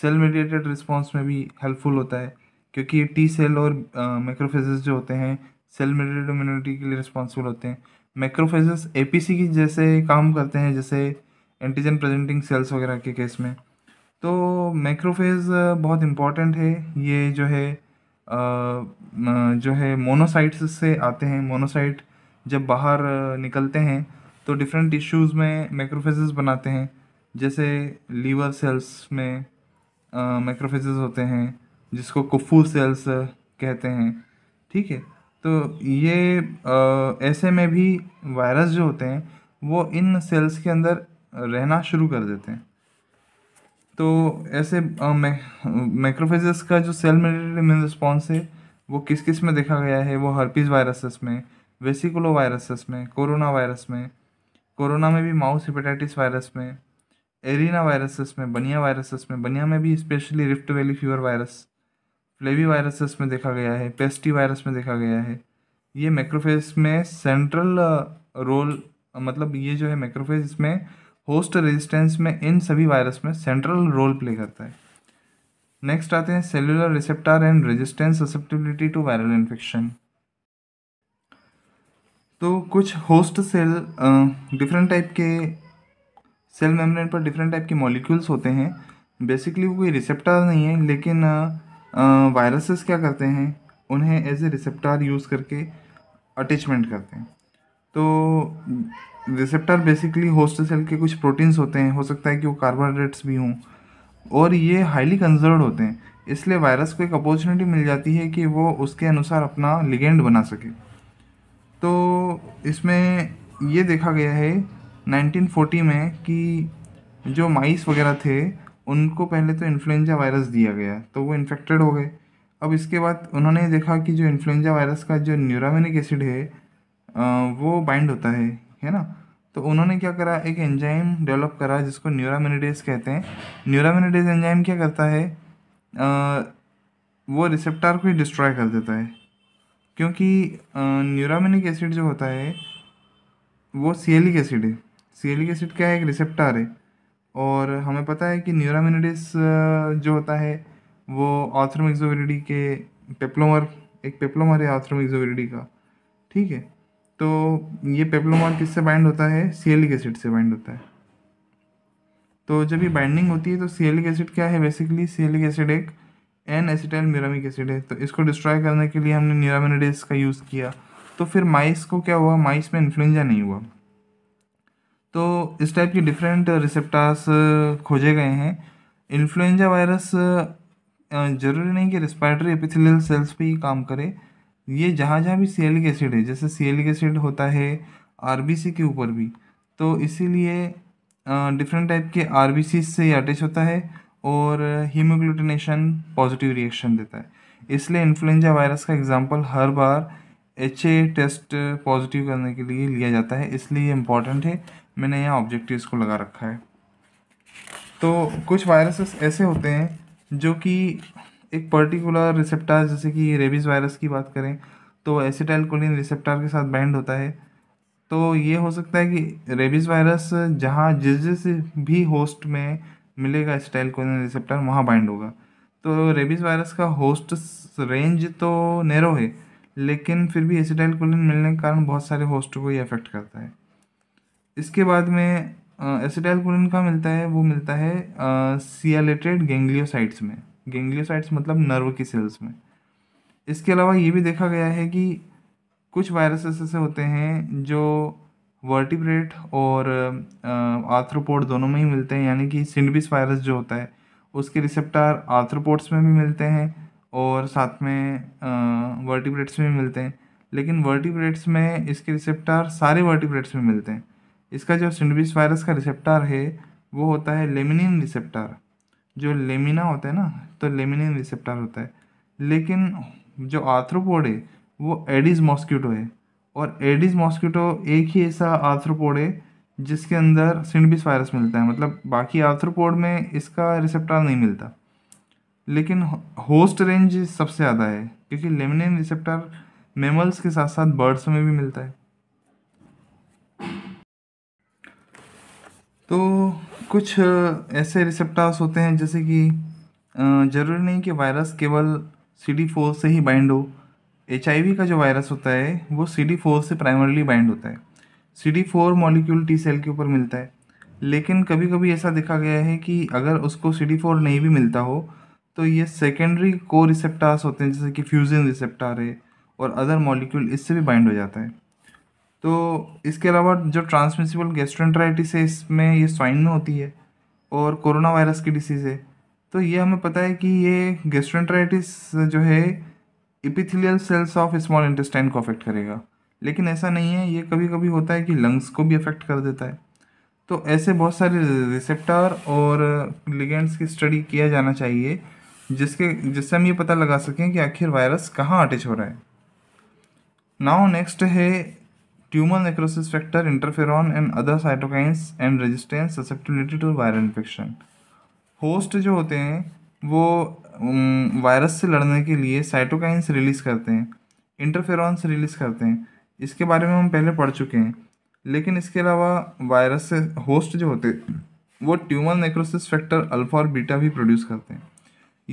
सेल मेडिएटेड रिस्पॉन्स में भी हेल्पफुल होता है क्योंकि टी सेल और मैक्रोफेजेस जो होते हैं सेल मेडिएटेड इम्यूनिटी के लिए रिस्पॉन्सिबल होते हैं मैक्रोफेजेस एपीसी की जैसे काम करते हैं जैसे एंटीजन प्रेजेंटिंग सेल्स वगैरह के केस में तो मैक्रोफेज uh, बहुत इम्पॉर्टेंट है ये जो है uh, जो है मोनोसाइट्स से आते हैं मोनोसाइट जब बाहर uh, निकलते हैं तो डिफरेंट टिश्यूज़ में मैक्रोफेजेस बनाते हैं जैसे लीवर सेल्स में मैक्रोफेजेस होते हैं जिसको कुफू सेल्स कहते हैं ठीक है तो ये आ, ऐसे में भी वायरस जो होते हैं वो इन सेल्स के अंदर रहना शुरू कर देते हैं तो ऐसे मैक्रोफेजेस का जो सेल मेडिटेड इम्यून रिस्पॉन्स है वो किस किस में देखा गया है वो हर्पीज़ वायरसेस में वेसिकुलो वायरसेस में कोरोना वायरस में कोरोना में भी माउस हिपेटाइटिस वायरस में एरिना वायरसेस में बनिया वायरसेस में बनिया में भी specially Rift Valley fever virus flavi viruses में देखा गया है पेस्टी वायरस में देखा गया है ये मैक्रोफेज में सेंट्रल रोल मतलब ये जो है मैक्रोफेज इसमें होस्ट रेजिस्टेंस में इन सभी वायरस में सेंट्रल रोल प्ले करता है नेक्स्ट आते हैं cellular receptor and resistance susceptibility to viral infection तो कुछ होस्ट सेल डिफरेंट टाइप के सेल मेम्ब्रेन पर डिफरेंट टाइप के मॉलिक्यूल्स होते हैं बेसिकली वो कोई रिसेप्टर नहीं है लेकिन वायरसेस क्या करते हैं उन्हें एज ए रिसेप्टर यूज़ करके अटैचमेंट करते हैं तो रिसेप्टर बेसिकली होस्ट सेल के कुछ प्रोटीन्स होते हैं हो सकता है कि वो कार्बोहाइड्रेट्स भी हों और ये हाईली कंजर्व होते हैं इसलिए वायरस को एक अपॉर्चुनिटी मिल जाती है कि वो उसके अनुसार अपना लिगेंड बना सके तो इसमें ये देखा गया है 1940 में कि जो माइस वगैरह थे उनको पहले तो इन्फ्लुएंजा वायरस दिया गया तो वो इन्फेक्टेड हो गए अब इसके बाद उन्होंने देखा कि जो इन्फ्लुएंजा वायरस का जो न्यूरामिनिक एसिड है वो बाइंड होता है है ना तो उन्होंने क्या करा एक एंजाइम डेवलप करा जिसको न्यूरामिनिडेज कहते हैं न्यूरामिनिडेज एंजाइम क्या करता है आ, वो रिसेप्टार को ही डिस्ट्रॉय कर देता है क्योंकि न्यूरामिनिक एसिड जो होता है वो सीएलिक एसिड है सीएलिक एसिड क्या है एक रिसेप्टार है और हमें पता है कि न्यूरामिनिडिस जो होता है वो ऑथरमिक्सोविरिडी के पेप्लोमर एक पेप्लोमर है ऑथरमिक्सोविरिडी का ठीक है तो ये पेप्लोमॉल किससे बाइंड होता है सीएलिक एसिड से बाइंड होता है तो जब ये बाइंडिंग होती है तो सीएलिक एसिड क्या है बेसिकली सीएलिक एसिड एक एन एसिटाइल निरामिक एसिड है तो इसको डिस्ट्रॉय करने के लिए हमने निरामिनेडेज का यूज़ किया तो फिर माइस को क्या हुआ माइस में इन्फ्लुएंजा नहीं हुआ तो इस टाइप के डिफरेंट रिसेप्टार्स खोजे गए हैं इन्फ्लुएंजा वायरस ज़रूरी नहीं कि रिस्पायरेटरी एपिथेलियल सेल्स पे ही काम करे ये जहाँ जहाँ भी सीएलिक एसिड है जैसे सीएलिक एसिड होता है आरबीसी के ऊपर भी तो इसीलिए डिफरेंट टाइप के आरबीसी से अटैच होता है और हीमोग्लूटिनेशन पॉजिटिव रिएक्शन देता है इसलिए इन्फ्लुएंजा वायरस का एग्जाम्पल हर बार एच ए टेस्ट पॉजिटिव करने के लिए लिया जाता है इसलिए ये इम्पॉर्टेंट है मैंने यहाँ ऑब्जेक्टिव को लगा रखा है तो कुछ वायरसेस ऐसे होते हैं जो कि एक पर्टिकुलर रिसेप्टार जैसे कि रेबीज़ वायरस की बात करें तो कोलिन रिसेप्टार के साथ बैंड होता है तो ये हो सकता है कि रेबीज़ वायरस जहाँ जिस जिस भी होस्ट में मिलेगा एसिटाइल कोलिन रिसेप्टार वहाँ बाइंड होगा तो रेबीज़ वायरस का होस्ट रेंज तो नैरो है लेकिन फिर भी कोलिन मिलने के कारण बहुत सारे होस्ट को ये अफेक्ट करता है इसके बाद में कोलिन का मिलता है वो मिलता है सियालेटेड गेंग्लियोसाइट्स में गेंग्लियोसाइट्स मतलब नर्व की सेल्स में इसके अलावा ये भी देखा गया है कि कुछ वायरसेस ऐसे होते हैं जो वर्टिब्रेट और आर्थ्रोपोड दोनों में ही मिलते हैं यानी कि सिंडबिस वायरस जो होता है उसके रिसेप्टर आर्थ्रोपोड्स में भी मिलते हैं और साथ में वर्टिब्रेट्स में भी मिलते हैं लेकिन वर्टिब्रेट्स में इसके रिसेप्टर सारे वर्टिब्रेट्स में मिलते हैं इसका जो सिंडबिस वायरस का रिसेप्टर है वो होता है लेमिनिन रिसेप्टर जो लेमिना होता है ना तो लेमिनिन रिसेप्टर होता है लेकिन जो आर्थ्रोपोड है वो एडिज मॉस्क्यूटो है और एडिज मॉस्किटो एक ही ऐसा आर्थ्रोपोड है जिसके अंदर सिंडबिस वायरस मिलता है मतलब बाकी आर्थ्रोपोड में इसका रिसेप्टर नहीं मिलता लेकिन होस्ट रेंज सबसे ज़्यादा है क्योंकि लेमिनिन रिसेप्टर मेमल्स के साथ साथ बर्ड्स में भी मिलता है तो कुछ ऐसे रिसेप्टर्स होते हैं जैसे कि ज़रूरी नहीं कि वायरस केवल सी डी फोर से ही बाइंड हो एच का जो वायरस होता है वो सी डी फोर से प्राइमरली बाइंड होता है C D four molecule T cell के ऊपर मिलता है लेकिन कभी कभी ऐसा देखा गया है कि अगर उसको सी डी फोर नहीं भी मिलता हो तो ये सेकेंडरी को रिसेप्टर्स होते हैं जैसे कि फ्यूजन रिसेप्टर है और अदर मॉलिक्यूल इससे भी बाइंड हो जाता है तो इसके अलावा जो ट्रांसमिसिबल गेस्ट्रेंट्राइटिस है इसमें ये स्वाइन में होती है और कोरोना वायरस की डिसीज़ है तो ये हमें पता है कि ये गेस्ट्रेंट्राइटिस जो है epithelial cells of small intestine को अफेक्ट करेगा लेकिन ऐसा नहीं है ये कभी कभी होता है कि लंग्स को भी अफेक्ट कर देता है तो ऐसे बहुत सारे रिसेप्टर और लिगेंड्स की स्टडी किया जाना चाहिए जिसके जिससे हम ये पता लगा सकें कि आखिर वायरस कहाँ अटैच हो रहा है नाउ नेक्स्ट है tumour necrosis factor interferon and other cytokines and resistance susceptibility to viral infection host जो होते हैं वो वायरस से लड़ने के लिए साइटोकाइंस रिलीज़ करते हैं इंटरफेरॉन्स रिलीज़ करते हैं इसके बारे में हम पहले पढ़ चुके हैं लेकिन इसके अलावा वायरस से होस्ट जो होते वो ट्यूमर नेक्रोसिस फैक्टर अल्फा और बीटा भी प्रोड्यूस करते हैं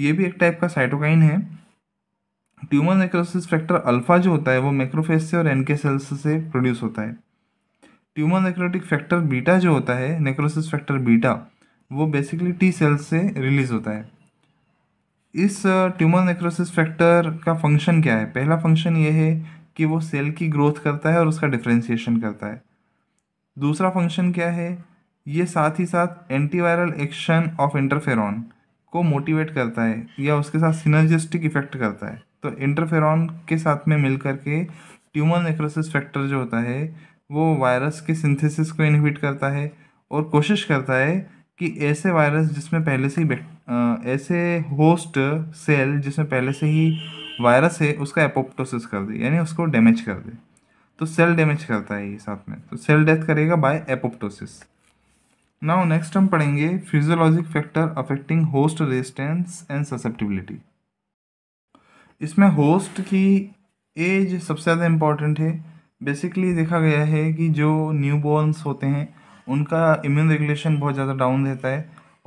ये भी एक टाइप का साइटोकाइन है ट्यूमर नेक्रोसिस फैक्टर अल्फा जो होता है वो मैक्रोफेज से और एनके सेल्स से प्रोड्यूस होता है ट्यूमर नेक्रोटिक फैक्टर बीटा जो होता है नेक्रोसिस फैक्टर बीटा वो बेसिकली टी सेल्स से रिलीज होता है इस ट्यूमर नेक्रोसिस फैक्टर का फंक्शन क्या है पहला फंक्शन ये है कि वो सेल की ग्रोथ करता है और उसका डिफ्रेंसीशन करता है दूसरा फंक्शन क्या है ये साथ ही साथ एंटीवायरल एक्शन ऑफ इंटरफेरॉन को मोटिवेट करता है या उसके साथ सिनर्जिस्टिक इफेक्ट करता है तो इंटरफेरॉन के साथ में मिल करके के ट्यूमर नेक्रोसिस फैक्टर जो होता है वो वायरस के सिंथेसिस को इनहिबिट करता है और कोशिश करता है कि ऐसे वायरस जिसमें पहले से ही ऐसे होस्ट सेल जिसमें पहले से ही वायरस है उसका एपोप्टोसिस कर दे यानी उसको डैमेज कर दे तो सेल डैमेज करता है ये साथ में तो सेल डेथ करेगा बाय एपोप्टोसिस नाउ नेक्स्ट हम पढ़ेंगे physiologic factor affecting host resistance and susceptibility इसमें होस्ट की एज सबसे ज़्यादा इम्पॉर्टेंट है बेसिकली देखा गया है कि जो न्यू बॉर्नस होते हैं उनका इम्यून रेगुलेशन बहुत ज़्यादा डाउन रहता है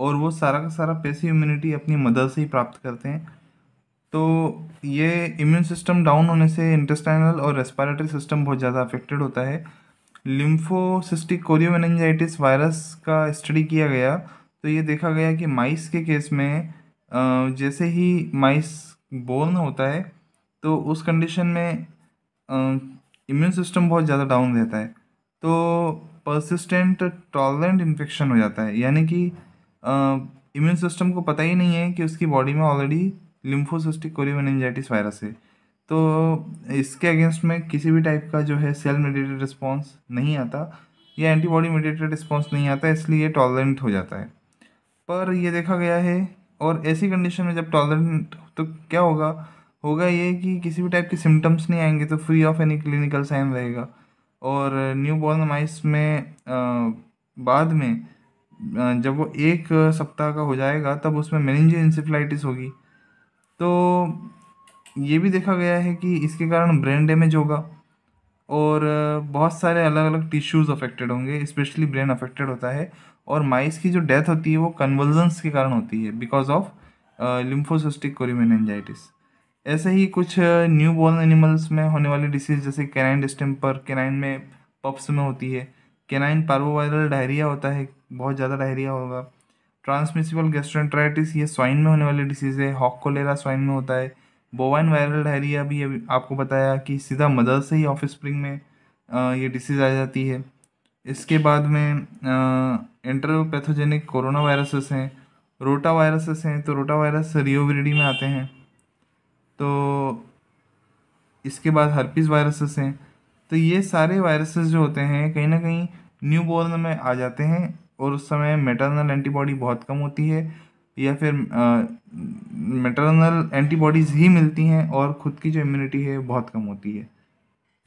और वो सारा का सारा पैसिव इम्यूनिटी अपनी मदर से ही प्राप्त करते हैं तो ये इम्यून सिस्टम डाउन होने से इंटेस्टाइनल और रेस्पिरेटरी सिस्टम बहुत ज़्यादा अफेक्टेड होता है लिम्फोसिस्टिक कोरियोमेनजाइटिस वायरस का स्टडी किया गया तो ये देखा गया कि माइस के केस में जैसे ही माइस बोर्न होता है तो उस कंडीशन में इम्यून सिस्टम बहुत ज़्यादा डाउन रहता है तो परसिस्टेंट टॉलरेंट इन्फेक्शन हो जाता है यानी कि इम्यून सिस्टम को पता ही नहीं है कि उसकी बॉडी में ऑलरेडी लिम्फोसिस्टिक कोरियोमेनिंजाइटिस वायरस है तो इसके अगेंस्ट में किसी भी टाइप का जो है सेल मेडिटेड रिस्पॉन्स नहीं आता या एंटीबॉडी मेडिटेड रिस्पॉन्स नहीं आता इसलिए टॉलरेंट हो जाता है पर यह देखा गया है और ऐसी कंडीशन में जब टॉलरेंट तो क्या होगा होगा ये कि किसी भी टाइप के सिम्टम्स नहीं आएंगे तो free of any clinical sign रहेगा और न्यू बॉर्न माइस में बाद में जब वो एक सप्ताह का हो जाएगा तब उसमें मेनिंजो इंसिफ्लाइटिस होगी तो ये भी देखा गया है कि इसके कारण ब्रेन डैमेज होगा और बहुत सारे अलग अलग टिश्यूज़ अफेक्टेड होंगे स्पेशली ब्रेन अफेक्टेड होता है और माइस की जो डेथ होती है वो कन्वर्जन्स के कारण होती है बिकॉज ऑफ लिम्फोसिस्टिक कोरिमेनजाइटिस ऐसे ही कुछ न्यू बॉर्न एनिमल्स में होने वाली डिसीज जैसे कैनाइन डिस्टेम्पर कैनाइन में पप्स में होती है कैनाइन पार्वोवायरल डायरिया होता है बहुत ज़्यादा डायरिया होगा ट्रांसमिसिबल गेस्ट्रेंट्राइटिस ये स्वाइन में होने वाली डिसीज़ है हॉक कोलेरा स्वाइन में होता है बोवाइन वायरल डायरिया भी अभी आपको बताया कि सीधा मदर से ही ऑफ स्प्रिंग में uh, ये डिसीज़ आ जाती है इसके बाद में इंटरपैथोजेनिक कोरोना वायरसेस हैं रोटा वायरसेस हैं तो रोटा वायरस रियोविडी में आते हैं तो इसके बाद हर्पीज़ वायरसेस हैं तो ये सारे वायरसेस जो होते हैं कहीं ना कहीं न्यू बॉर्न में आ जाते हैं और उस समय मेटरनल एंटीबॉडी बहुत कम होती है या फिर मेटरनल एंटीबॉडीज़ ही मिलती हैं और ख़ुद की जो इम्यूनिटी है बहुत कम होती है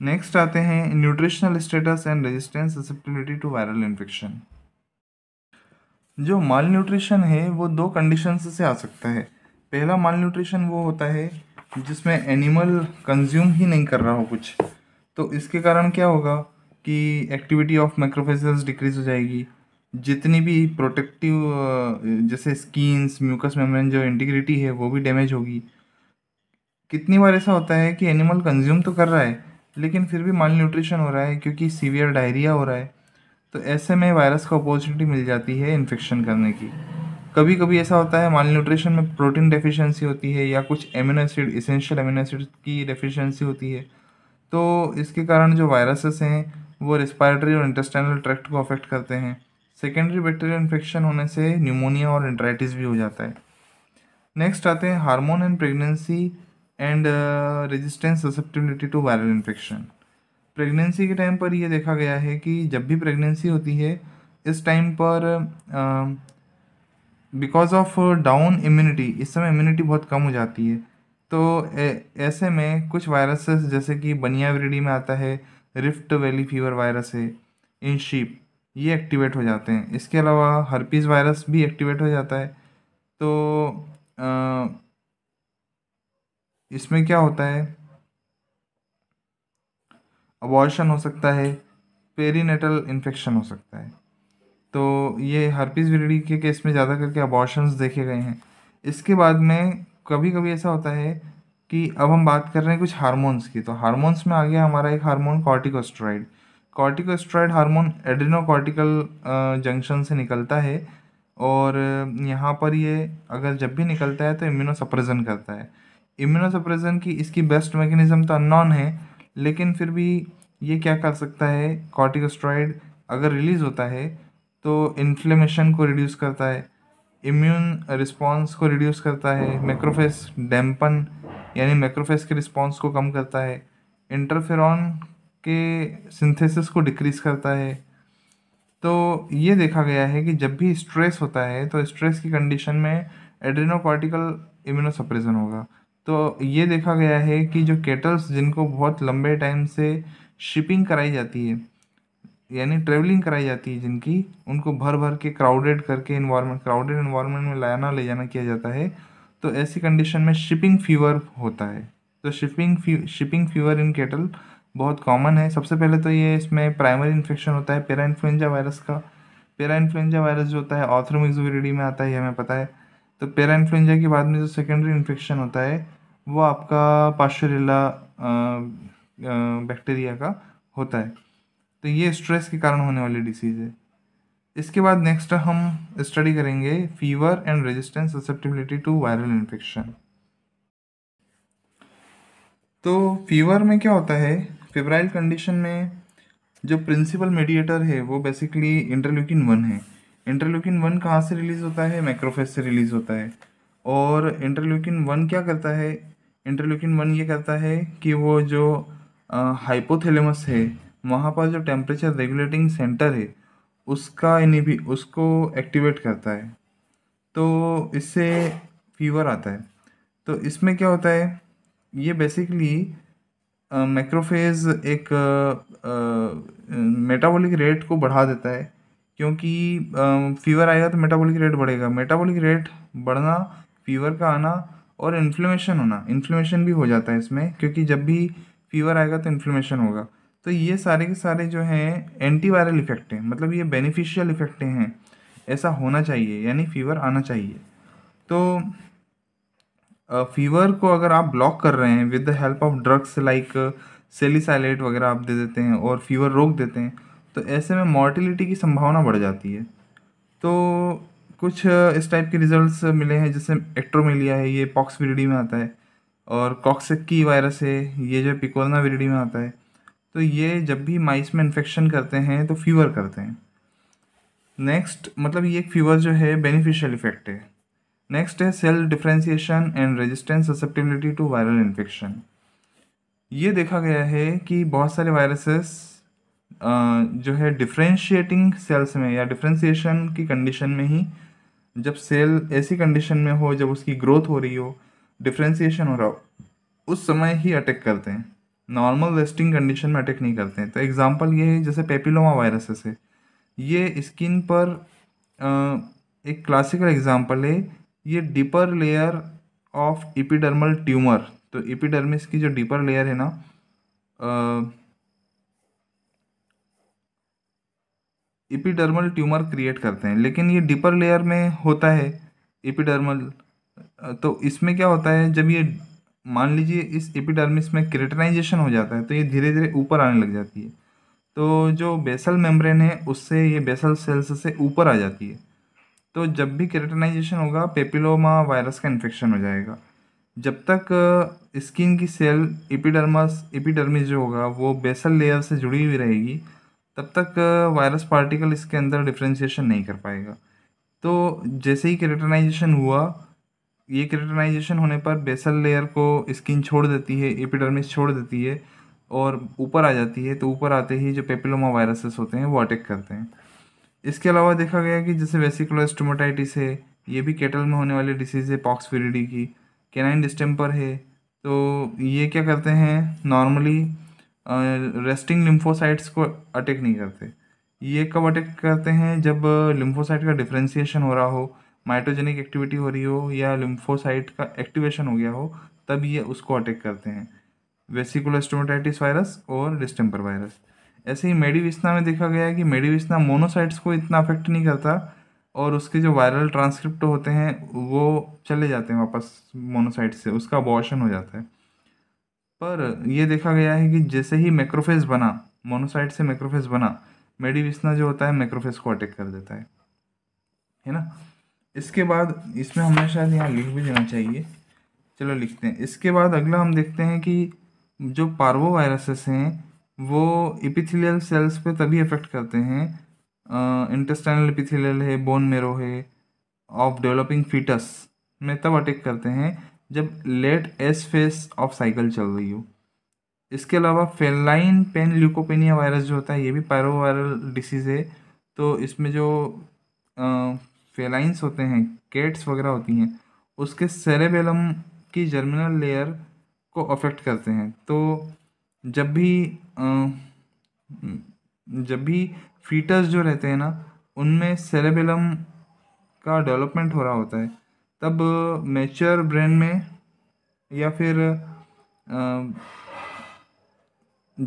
नेक्स्ट आते हैं nutritional status and resistance susceptibility to viral infection जो माल न्यूट्रिशन है वो दो कंडीशन से आ सकता है पहला माल न्यूट्रिशन वो होता है जिसमें एनिमल कंज्यूम ही नहीं कर रहा हो कुछ तो इसके कारण क्या होगा कि एक्टिविटी ऑफ माइक्रोफेसल्स डिक्रीज हो जाएगी जितनी भी प्रोटेक्टिव जैसे स्कीन्स म्यूकस मेम्ब्रेन जो इंटीग्रिटी है वो भी डैमेज होगी कितनी बार ऐसा होता है कि एनिमल कंज्यूम तो कर रहा है लेकिन फिर भी माल न्यूट्रिशन हो रहा है क्योंकि सीवियर डायरिया हो रहा है तो ऐसे में वायरस को अपॉर्चुनिटी मिल जाती है इन्फेक्शन करने की कभी कभी ऐसा होता है माल न्यूट्रिशन में प्रोटीन डेफिशिएंसी होती है या कुछ amino acid essential amino acid की डेफिशिएंसी होती है तो इसके कारण जो वायरसेस हैं वो रेस्पायरेटरी और इंटेस्टाइनल ट्रैक्ट को अफेक्ट करते हैं सेकेंडरी बैक्टीरियल इन्फेक्शन होने से न्यूमोनिया और इंट्राइटिस भी हो जाता है नेक्स्ट आते हैं hormone and pregnancy and resistance susceptibility to viral infection pregnancy के टाइम पर यह देखा गया है कि जब भी प्रेगनेंसी होती है इस टाइम पर बिकॉज ऑफ डाउन इम्यूनिटी इस समय इम्यूनिटी बहुत कम हो जाती है तो ए, ऐसे में कुछ वायरसेस जैसे कि बनिया विरिडी में आता है रिफ्ट वैली फीवर वायरस है इन शीप ये एक्टिवेट हो जाते हैं इसके अलावा हर्पीज़ वायरस भी एक्टिवेट हो जाता है तो uh, इसमें क्या होता है अबॉर्शन हो सकता है पेरीनेटल इन्फेक्शन हो सकता है तो ये हर्पीज़ विरडी के केस में ज़्यादा करके अबॉर्शन देखे गए हैं इसके बाद में कभी कभी ऐसा होता है कि अब हम बात कर रहे हैं कुछ हार्मोन्स की तो हार्मोन्स में आ गया हमारा एक hormone corticosteroid corticosteroid hormone adrenocortical junction से निकलता है और यहाँ पर ये अगर जब भी निकलता है तो इम्यूनोसप्रेशन करता है इम्यूनोसप्रेशन की इसकी बेस्ट मैकेनिज्म तो अननोन है लेकिन फिर भी ये क्या कर सकता है कॉर्टिकोस्ट्रॉइड अगर रिलीज़ होता है तो इन्फ्लेमेशन को रिड्यूस करता है इम्यून रिस्पॉन्स को रिड्यूस करता है मैक्रोफेस डैम्पन यानी मैक्रोफेस के रिस्पॉन्स को कम करता है इंटरफेरॉन के सिंथेसिस को डिक्रीज करता है तो ये देखा गया है कि जब भी स्ट्रेस होता है तो स्ट्रेस की कंडीशन में एड्रीनोकॉर्टिकल इम्यूनोसप्रेशन होगा तो ये देखा गया है कि जो केटल्स जिनको बहुत लंबे टाइम से शिपिंग कराई जाती है यानी ट्रेवलिंग कराई जाती है जिनकी उनको भर भर के क्राउडेड करके इन्वायरमेंट क्राउडेड इन्वायरमेंट में लाना ले जाना किया जाता है तो ऐसी कंडीशन में शिपिंग फीवर होता है तो shipping fee shipping fever in cattle बहुत कॉमन है सबसे पहले तो ये इसमें प्राइमरी इन्फेक्शन होता है पेरा इन्फ्लुंजा वायरस का पेरा इन्फ्लुएंजा वायरस जो होता है ऑथरमिक्सविरिडी में आता है ये हमें पता है तो पैरा इन्फ्लुएंजा के बाद में जो सेकेंडरी इन्फेक्शन होता है वो आपका पाश्चरेला बैक्टीरिया का होता है तो ये स्ट्रेस के कारण होने वाली डिसीज़ है इसके बाद नेक्स्ट हम स्टडी करेंगे fever and resistance susceptibility to viral infection तो फीवर में क्या होता है फेबराइल कंडीशन में जो प्रिंसिपल मेडिएटर है वो बेसिकली इंटरल्यूकिन वन है इंटरल्यूकिन वन कहाँ से रिलीज़ होता है मैक्रोफेज से रिलीज़ होता है और इंटरल्यूकिन वन क्या करता है इंटरल्यूकिन वन ये करता है कि वो जो हाइपोथेलेमस है वहाँ पर जो टेम्परेचर रेगुलेटिंग सेंटर है उसका यानी भी उसको एक्टिवेट करता है तो इससे फीवर आता है तो इसमें क्या होता है ये बेसिकली मैक्रोफेज एक मेटाबॉलिक रेट को बढ़ा देता है क्योंकि फीवर आएगा तो मेटाबॉलिक रेट बढ़ेगा मेटाबॉलिक रेट बढ़ना फीवर का आना और इन्फ्लेमेशन होना इन्फ्लेमेशन भी हो जाता है इसमें क्योंकि जब भी फीवर आएगा तो इन्फ्लेमेशन होगा तो ये सारे के सारे जो हैं एंटीवायरल इफेक्ट हैं मतलब ये बेनिफिशियल इफेक्ट हैं ऐसा होना चाहिए यानी फीवर आना चाहिए तो फीवर को अगर आप ब्लॉक कर रहे हैं with the help of drugs like salicylate वगैरह आप दे देते हैं और फीवर रोक देते हैं तो ऐसे में मॉर्टिलिटी की संभावना बढ़ जाती है तो कुछ इस टाइप के रिजल्ट्स मिले हैं जैसे एक्ट्रोमेलिया है ये पॉक्स विरिडी में आता है और कॉक्सिकी वायरस है ये जो पिकोरना विरिडी में आता है तो ये जब भी माइस में इन्फेक्शन करते हैं तो फीवर करते हैं नेक्स्ट मतलब ये एक फीवर जो है बेनिफिशियल इफेक्ट है नेक्स्ट है cell differentiation and resistance susceptibility to viral infection ये देखा गया है कि बहुत सारे वायरसेस जो है डिफ्रेंशिएटिंग सेल्स में या डिफ्रेंसीशन की कंडीशन में ही जब सेल ऐसी कंडीशन में हो जब उसकी ग्रोथ हो रही हो डिफ्रेंसीशन हो रहा हो उस समय ही अटैक करते हैं नॉर्मल रेस्टिंग कंडीशन में अटैक नहीं करते हैं तो एग्जांपल ये है जैसे पेपिलोमा वायरसेस है ये स्किन पर एक क्लासिकल एग्जाम्पल है ये deeper layer of epidermal tumour तो इपिडर्मिस की जो डीपर लेयर है ना एपिडर्मल ट्यूमर क्रिएट करते हैं लेकिन ये डिपर लेयर में होता है एपिडर्मल तो इसमें क्या होता है जब ये मान लीजिए इस एपिडर्मिस में क्रिटनाइजेशन हो जाता है तो ये धीरे धीरे ऊपर आने लग जाती है तो जो बेसल मेम्ब्रेन है उससे ये बेसल सेल्स से ऊपर आ जाती है तो जब भी क्रिटनाइजेशन होगा पेपिलोमा वायरस का इन्फेक्शन हो जाएगा जब तक स्किन की सेल एपिडर्मस एपिडर्मिस जो होगा वो बेसल लेयर से जुड़ी हुई रहेगी तब तक वायरस पार्टिकल इसके अंदर डिफ्रेंशिएशन नहीं कर पाएगा तो जैसे ही क्रेटनाइजेशन हुआ ये क्रेटनाइजेशन होने पर बेसल लेयर को स्किन छोड़ देती है एपिडर्मिस छोड़ देती है और ऊपर आ जाती है तो ऊपर आते ही जो पेपिलोमा वायरसेस होते हैं वो अटैक करते हैं इसके अलावा देखा गया कि जैसे वेसिकुलस्टोमोटाइटिस है ये भी केटल में होने वाली डिसीज़ है पॉक्स फिरिडी की कैनाइन डिस्टेम्पर है तो ये क्या करते हैं नॉर्मली रेस्टिंग लिम्फोसाइट्स को अटैक नहीं करते ये कब अटैक करते हैं जब लिम्फोसाइट का डिफ्रेंसीशन हो रहा हो माइटोजेनिक एक्टिविटी हो रही हो या लिम्फोसाइट का एक्टिवेशन हो गया हो तब ये उसको अटैक करते हैं वेसिकुलस्टोमोटाइटिस वायरस और डिस्टेम्पर वायरस ऐसे ही मेडिविस्ना में देखा गया है कि मेडिविस्ना मोनोसाइट्स को इतना अफेक्ट नहीं करता और उसके जो वायरल ट्रांसक्रिप्ट होते हैं वो चले जाते हैं वापस मोनोसाइट से उसका अबॉर्शन हो जाता है पर यह देखा गया है कि जैसे ही मैक्रोफेज बना मोनोसाइट से मैक्रोफेज बना मेडिविस्ना जो होता है मैक्रोफेज को अटैक कर देता है है ना इसके बाद इसमें हमें शायद यहाँ लिख भी देना चाहिए चलो लिखते हैं इसके बाद अगला हम देखते हैं कि जो पार्वो वायरसेस हैं वो इपिथिलियल सेल्स पे तभी इफेक्ट करते हैं इंटेस्टाइनल इपिथिलियल है बोन मेरो है ऑफ डेवलपिंग फीटस में तब अटैक करते हैं जब late S phase of cycle चल रही हो इसके अलावा फेनलाइन पेन ल्यूकोपेनिया वायरस जो होता है ये भी पैरोवायरल डिसीज़ है तो इसमें जो फेलाइंस होते हैं केट्स वगैरह होती हैं उसके सेरेबेलम की जर्मिनल लेयर को अफेक्ट करते हैं तो जब भी आ, जब भी फीटस जो रहते हैं ना उनमें सेरेबेलम का डेवलपमेंट हो रहा होता है तब मैच्योर ब्रेन में या फिर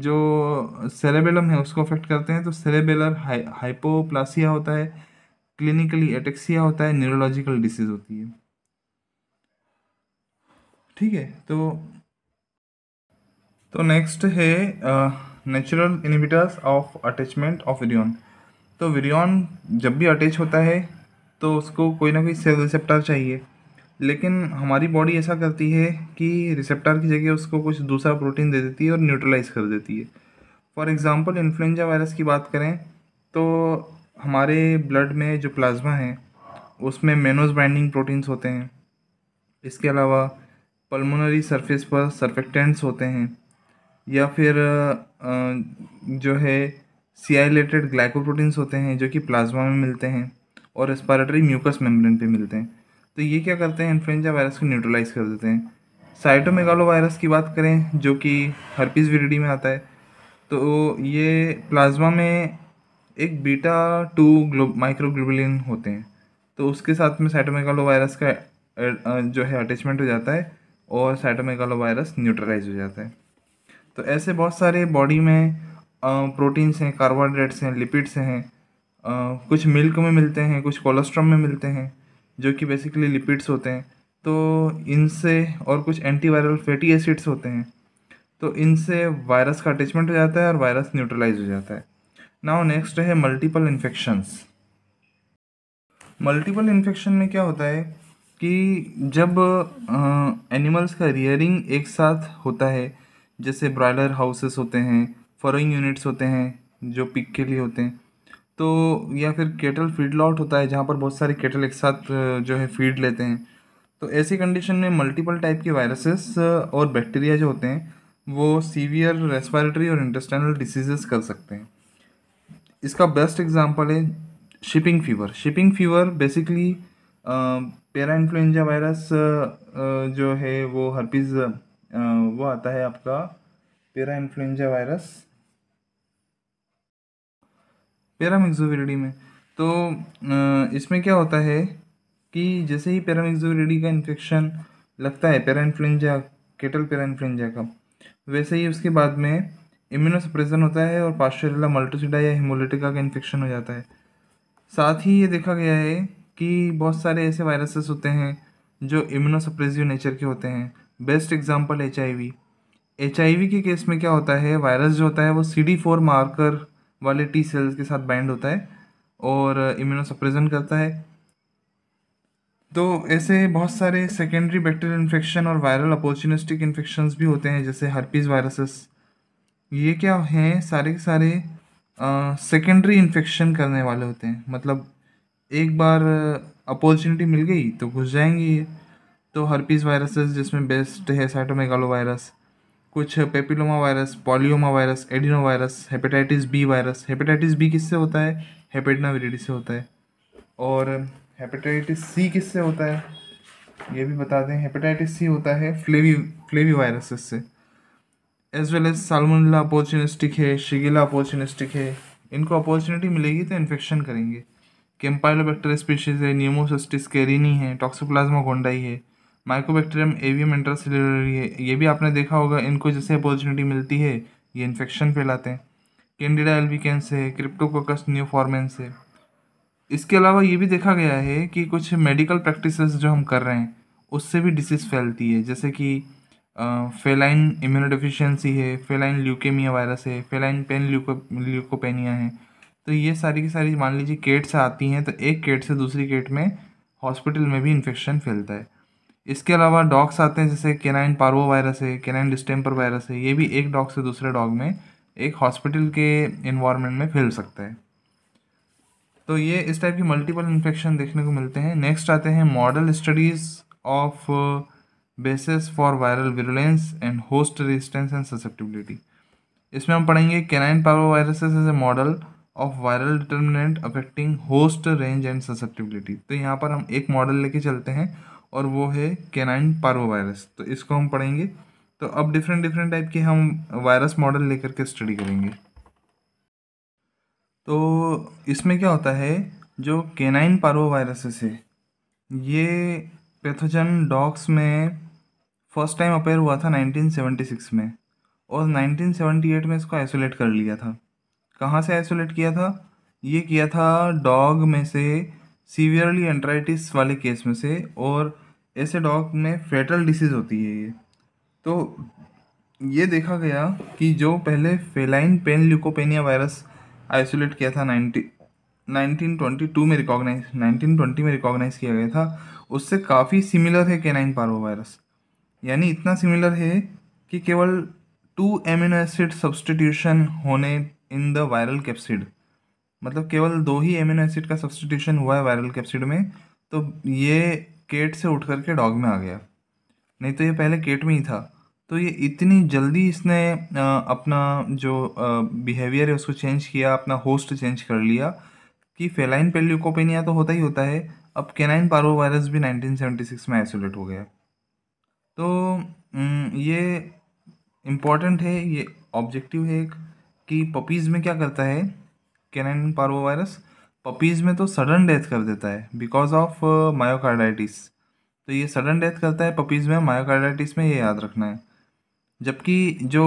जो सेरेबेलम है उसको अफेक्ट करते हैं तो सेरेबेलर हाइ हाइपोप्लासिया होता है क्लिनिकली एटेक्सिया होता है न्यूरोलॉजिकल डिसीज होती है ठीक है तो तो नेक्स्ट है natural inhibitors of attachment of virion तो विरियन जब भी अटैच होता है तो उसको कोई ना कोई सेल रिसेप्टर चाहिए लेकिन हमारी बॉडी ऐसा करती है कि रिसेप्टर की जगह उसको कुछ दूसरा प्रोटीन दे देती है और न्यूट्रलाइज कर देती है फॉर एग्ज़ाम्पल इन्फ्लुंजा वायरस की बात करें तो हमारे ब्लड में जो प्लाज्मा है उसमें मेनोज बाइंडिंग प्रोटीन्स होते हैं इसके अलावा पल्मोनरी सरफेस पर सर्फेक्टेंट्स होते हैं या फिर जो है सीआईलेटेड ग्लाइकोप्रोटीन्स होते हैं जो कि प्लाज्मा में मिलते हैं और रेस्पारेटरी म्यूकस मेम्ब्रेन पे मिलते हैं तो ये क्या करते हैं इन्फ्लुएंजा वायरस को न्यूट्रलाइज कर देते हैं साइटोमेगालो वायरस की बात करें जो कि हर्पीज़ विरिडी में आता है तो ये प्लाज्मा में एक बीटा टू ग्लो माइक्रोग्लोबुलिन होते हैं तो उसके साथ में साइटोमेगालो वायरस का जो है अटैचमेंट हो जाता है और साइटोमेगालो वायरस न्यूट्रलाइज हो जाता है तो ऐसे बहुत सारे बॉडी में प्रोटीन्स हैं कार्बोहाइड्रेट्स हैं लिपिड्स हैं कुछ मिल्क में मिलते हैं कुछ कोलेस्ट्रॉम में मिलते हैं जो कि बेसिकली लिपिड्स होते हैं तो इनसे और कुछ एंटीवायरल फैटी एसिड्स होते हैं तो इनसे वायरस का अटैचमेंट हो जाता है और वायरस न्यूट्रलाइज हो जाता है नाउ नेक्स्ट है मल्टीपल इन्फेक्शंस मल्टीपल इन्फेक्शन में क्या होता है कि जब एनिमल्स का रियरिंग एक साथ होता है जैसे ब्रॉयलर हाउसेस होते हैं फॉरिंग यूनिट्स होते हैं जो पिक के लिए होते हैं तो या फिर केटल फीड लॉट होता है जहाँ पर बहुत सारे केटल एक साथ जो है फीड लेते हैं तो ऐसी कंडीशन में मल्टीपल टाइप के वायरसेस और बैक्टीरिया जो होते हैं वो सीवियर रेस्पिरेटरी और इंटेस्टाइनल डिसीजेस कर सकते हैं इसका बेस्ट एग्जांपल है shipping fever shipping fever basically para influenza virus जो है वो हर्पीज़ वो आता है आपका पैरा इन्फ्लुएंजा वायरस पैरामिक्सोविरिडी में तो इसमें क्या होता है कि जैसे ही पैरामिक्सोविरिडी का इन्फेक्शन लगता है पैराइनफ्लुंजा केटल पैराइनफ्लुंजा का वैसे ही उसके बाद में इम्यूनोसप्रेशन होता है और पास्टोरेला मल्टोसिडा या हिमोलिटिका का इन्फेक्शन हो जाता है साथ ही ये देखा गया है कि बहुत सारे ऐसे वायरसेस होते हैं जो इम्यूनोसप्रेसिव नेचर के होते हैं best example H I V H I V के केस में क्या होता है वायरस जो होता है वो सी डी फोर मार्कर वाले टी सेल्स के साथ बैंड होता है और इम्यूनोसप्रेजेंट करता है तो ऐसे बहुत सारे सेकेंडरी बैक्टीरियल इन्फेक्शन और वायरल अपॉर्चुनिस्टिक इन्फेक्शन भी होते हैं जैसे हर्पीज़ वायरसेस ये क्या हैं सारे के सारे सेकेंडरी इन्फेक्शन करने वाले होते हैं मतलब एक बार अपॉर्चुनिटी मिल गई तो घुस जाएंगे ये तो हर्पीज़ वायरसेस जिसमें बेस्ट है साइटोमेगालो वायरस कुछ papilloma virus polyoma virus adeno virus hepatitis B virus hepatitis B किससे होता है हेपेटना विरिडी से होता है और हेपेटाइटिस सी किससे होता है ये भी बता दें हेपेटाइटिस सी होता है फ्लेवी फ्लेवी वायरसेस से as well as salmonella opportunistic है शिगिला अपॉर्चुनिस्टिक है इनको अपॉर्चुनिटी मिलेगी तो इन्फेक्शन करेंगे कैम्पाइलोबैक्टर स्पीशीज़ है न्यूमोसस्टिस कैरिनी है टॉक्सोप्लाज्मा गोंडाई है माइकोबैक्टीरियम एवियम इंट्रासेल्युलर है ये भी आपने देखा होगा इनको जैसे अपॉर्चुनिटी मिलती है ये इन्फेक्शन फैलाते हैं कैंडिडा एल्विकेंस है क्रिप्टोकोकस न्यूफॉर्मेंस है इसके अलावा ये भी देखा गया है कि कुछ मेडिकल प्रैक्टिस जो हम कर रहे हैं उससे भी डिसीज़ फैलती है जैसे कि फेलाइन इम्यूनोडिफिशियंसी है फेलाइन ल्यूकेमिया वायरस है फेलाइन पेन ल्यूको ल्यूकोपेनिया है तो ये सारी की सारी मान लीजिए केट से आती हैं तो एक केट से दूसरी केट में हॉस्पिटल में भी इन्फेक्शन फैलता है इसके अलावा डॉग्स आते हैं जैसे केनाइन पार्वो वायरस है केनाइन डिस्टेम्पर वायरस है ये भी एक डॉग से दूसरे डॉग में एक हॉस्पिटल के इन्वायरमेंट में फैल सकता है तो ये इस टाइप की मल्टीपल इन्फेक्शन देखने को मिलते हैं नेक्स्ट आते हैं model studies of basis for viral virulence and host resistance and susceptibility इसमें हम पढ़ेंगे canine parvo virus as a model of viral determinant affecting host range and susceptibility तो यहाँ पर हम एक मॉडल लेके चलते हैं और वो है केनाइन पारो वायरस तो इसको हम पढ़ेंगे तो अब डिफरेंट डिफरेंट टाइप के हम वायरस मॉडल लेकर के स्टडी करेंगे तो इसमें क्या होता है जो केनाइन पारो वायरसेस है ये पैथोजन डॉग्स में फर्स्ट टाइम अपेयर हुआ था 1976 में और 1978 में इसको आइसोलेट कर लिया था कहाँ से आइसोलेट किया था ये किया था डॉग में से सीवियरली एंट्राइटिस वाले केस में से और ऐसे डॉग में फेटल डिसीज़ होती है ये तो ये देखा गया कि जो पहले feline pan leukopenia virus isolate किया था नाइन्टी 1922 में रिकॉग्नाइज 1920 में रिकॉग्नाइज किया गया था उससे काफ़ी सिमिलर है केनाइन पारो वायरस यानी इतना सिमिलर है कि केवल टू एमिनो एसिड सब्सटीट्यूशन होने इन द वायरल कैप्सिड मतलब केवल दो ही एमिनो एसिड का सब्सटीट्यूशन हुआ है वायरल कैप्सिड में तो ये केट से उठ करके डॉग में आ गया नहीं तो ये पहले केट में ही था तो ये इतनी जल्दी इसने अपना जो बिहेवियर है उसको चेंज किया अपना होस्ट चेंज कर लिया कि फेलाइन पेल्यूकोपेनिया तो होता ही होता है अब केनाइन पारो वायरस भी 1976 में आइसोलेट हो गया तो ये इम्पॉर्टेंट है ये ऑब्जेक्टिव है कि पपीज़ में क्या करता है केनाइन पारो वायरस पपीज़ में तो सडन डेथ कर देता है बिकॉज ऑफ मायोकार्डाइटिस तो ये सडन डेथ करता है पपीज़ में मायोकार्डाइटिस में ये याद रखना है जबकि जो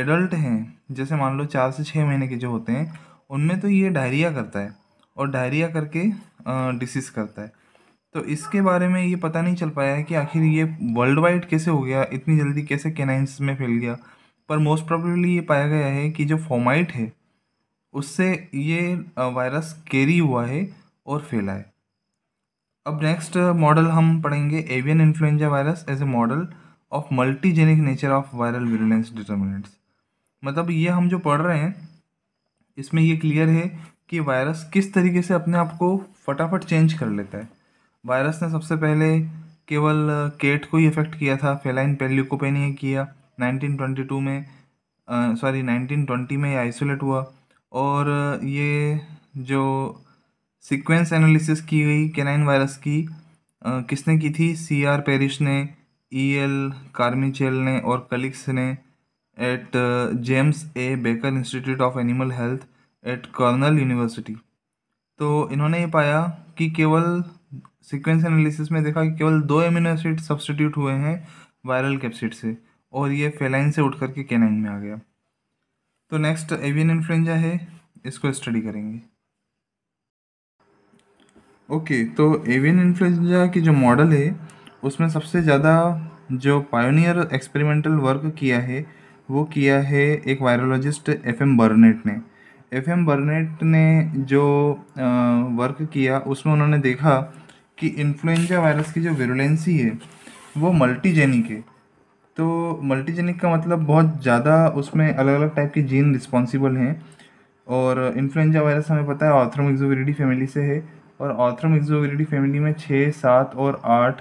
एडल्ट हैं जैसे मान लो चार से छः महीने के जो होते हैं उनमें तो ये डायरिया करता है और डायरिया करके डिसीज़ करता है तो इसके बारे में ये पता नहीं चल पाया है कि आखिर ये वर्ल्ड वाइड कैसे हो गया इतनी जल्दी कैसे कैनाइंस में फैल गया पर मोस्ट प्रॉब्लली ये पाया गया है कि जो फोमाइट है उससे ये वायरस कैरी हुआ है और फैला है अब नेक्स्ट मॉडल हम पढ़ेंगे avian influenza virus as a model of multigenic nature of viral virulence determinants मतलब ये हम जो पढ़ रहे हैं इसमें ये क्लियर है कि वायरस किस तरीके से अपने आप को फटाफट चेंज कर लेता है वायरस ने सबसे पहले केवल केट को ही इफेक्ट किया था फेलाइन पेल्यूकोपेनिया किया 1922 में सॉरी 1920 में आइसोलेट हुआ और ये जो सीक्वेंस एनालिसिस की गई केनाइन वायरस की आ, किसने की थी सी आर पेरिश ने ई एल कार्मिचेल ने और कलिक्स ने at James A Baker Institute of Animal Health at Cornell University तो इन्होंने ये पाया कि केवल सीक्वेंस एनालिसिस में देखा कि केवल दो एमिनो एसिड सब्सटीट्यूट हुए हैं वायरल कैप्सिड से और ये फेलाइन से उठ करके केनाइन में आ गया तो नेक्स्ट एवियन इन्फ्लुएंजा है इसको स्टडी करेंगे ओके okay, तो एवियन इन्फ्लुएंजा की जो मॉडल है उसमें सबसे ज़्यादा जो पायोनियर एक्सपेरिमेंटल वर्क किया है वो किया है एक वायरोलॉजिस्ट एफ एम बर्नेट ने एफ एम बर्नेट ने जो वर्क किया उसमें उन्होंने देखा कि इन्फ्लुएंजा वायरस की जो विरुलेंसी है वो मल्टीजेनिक है तो मल्टीजेनिक का मतलब बहुत ज़्यादा उसमें अलग अलग टाइप के जीन रिस्पॉन्सिबल हैं और इन्फ्लुएंजा वायरस हमें पता है ऑथ्रोमिक्सोविरिडी फैमिली से है और ऑथ्रोमिक्सोविरिडी फैमिली में छः सात और आठ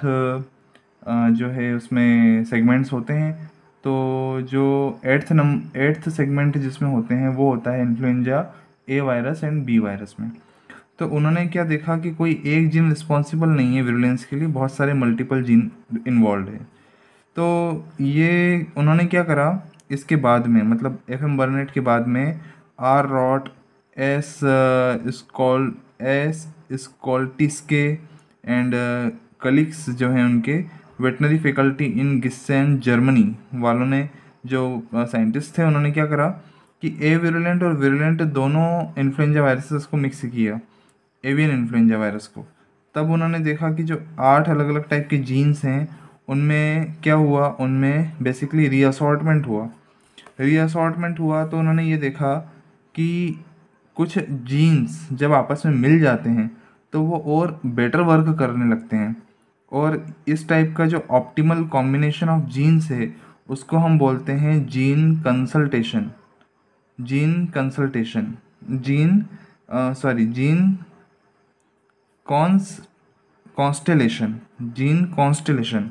जो है उसमें सेगमेंट्स होते हैं तो जो एट्थ नम एट्थ सेगमेंट जिसमें होते हैं वो होता है influenza A virus and B virus में तो उन्होंने क्या देखा कि कोई एक जीन रिस्पॉन्सिबल नहीं है विरुलेंस के लिए बहुत सारे मल्टीपल जीन इन्वॉल्व है तो ये उन्होंने क्या करा इसके बाद में मतलब एफ एम बर्नेट के बाद में R Rott S Scholl S Scholtissek के एंड कलिक्स uh, जो हैं उनके veterinary faculty in Giessen Germany वालों ने जो साइंटिस्ट uh, थे उन्होंने क्या करा कि ए वेरुलेंट और वेरुलेंट दोनों इन्फ्लुएंजा वायरसेस को मिक्स किया एवियन इन्फ्लुएंजा वायरस को तब उन्होंने देखा कि जो आठ अलग अलग टाइप के जीन्स हैं उनमें क्या हुआ उनमें बेसिकली रीअसॉर्टमेंट हुआ रीअसॉर्टमेंट हुआ तो उन्होंने ये देखा कि कुछ जीन्स जब आपस में मिल जाते हैं तो वो और बेटर वर्क करने लगते हैं और इस टाइप का जो ऑप्टिमल कॉम्बिनेशन ऑफ जीन्स है उसको हम बोलते हैं gene consultation gene consultation gene sorry gene cons constellation gene constellation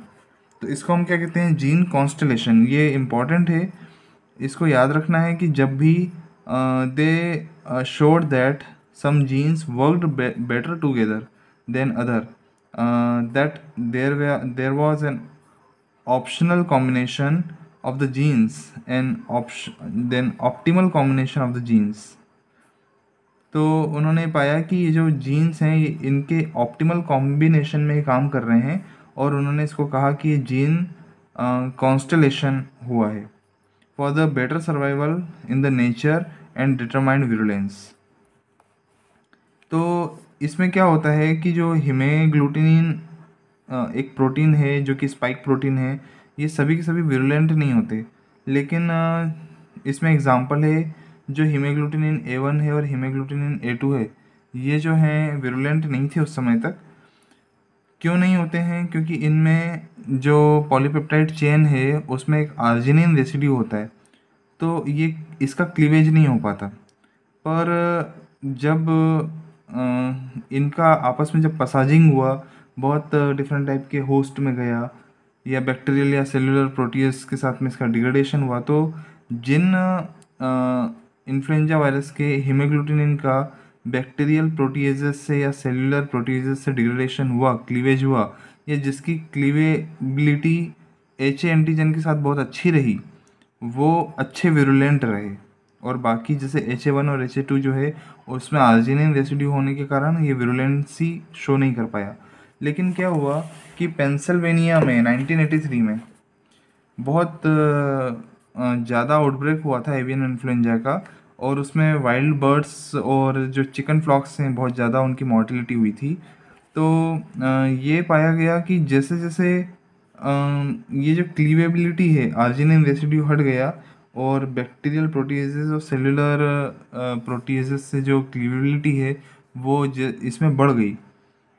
तो इसको हम क्या कहते हैं जीन कॉन्स्टलेशन ये इम्पॉर्टेंट है इसको याद रखना है कि जब भी they showed that some genes worked better together than other that there there was an optional combination of the genes an option than optimal combination of the genes तो उन्होंने पाया कि ये जो जीन्स हैं ये इनके ऑप्टिमल कॉम्बिनेशन में काम कर रहे हैं और उन्होंने इसको कहा कि ये जीन कॉन्स्टलेशन हुआ है for the better survival in the nature and determined virulence तो इसमें क्या होता है कि जो हिमेग्लूटिनिन एक प्रोटीन है जो कि स्पाइक प्रोटीन है ये सभी के सभी विरुलेंट नहीं होते लेकिन इसमें एग्ज़ाम्पल है जो हिमेग्लूटिनिन ए वन है और हिमेग्लूटिनिन ए टू है ये जो हैं विरुलेंट नहीं थे उस समय तक क्यों नहीं होते हैं क्योंकि इनमें जो पॉलीपेप्टाइड चेन है उसमें एक आर्जिनिन रेसिड्यू होता है तो ये इसका क्लीवेज नहीं हो पाता पर जब इनका आपस में जब पसाजिंग हुआ बहुत डिफरेंट टाइप के होस्ट में गया या बैक्टीरियल या सेलुलर प्रोटीज के साथ में इसका डिग्रेडेशन हुआ तो जिन इन्फ्लुएंजा वायरस के हीमोग्लूटिनिन का बैक्टीरियल प्रोटीजेस से या सेलुलर प्रोटीजेस से डिग्रेडेशन हुआ क्लीवेज हुआ या जिसकी क्लीवेबिलिटी एच एंटीजन के साथ बहुत अच्छी रही वो अच्छे विरुलेंट रहे और बाकी जैसे एच ए वन और एच ए टू जो है उसमें आर्जिनिन रेसिड्यू होने के कारण ये विरुलेंसी शो नहीं कर पाया लेकिन क्या हुआ कि पेंसिल्वेनिया में थ्री में बहुत ज़्यादा आउटब्रेक हुआ था एवियन इन्फ्लुएंजा का और उसमें वाइल्ड बर्ड्स और जो चिकन फ्लॉक्स हैं बहुत ज़्यादा उनकी मॉर्टिलिटी हुई थी तो ये पाया गया कि जैसे जैसे ये जो क्लीवेबिलिटी है आर्जिन रेसिड्यू हट गया और बैक्टीरियल प्रोटीजेस और सेलुलर प्रोटीज से जो क्लीवेबिलिटी है वो इसमें बढ़ गई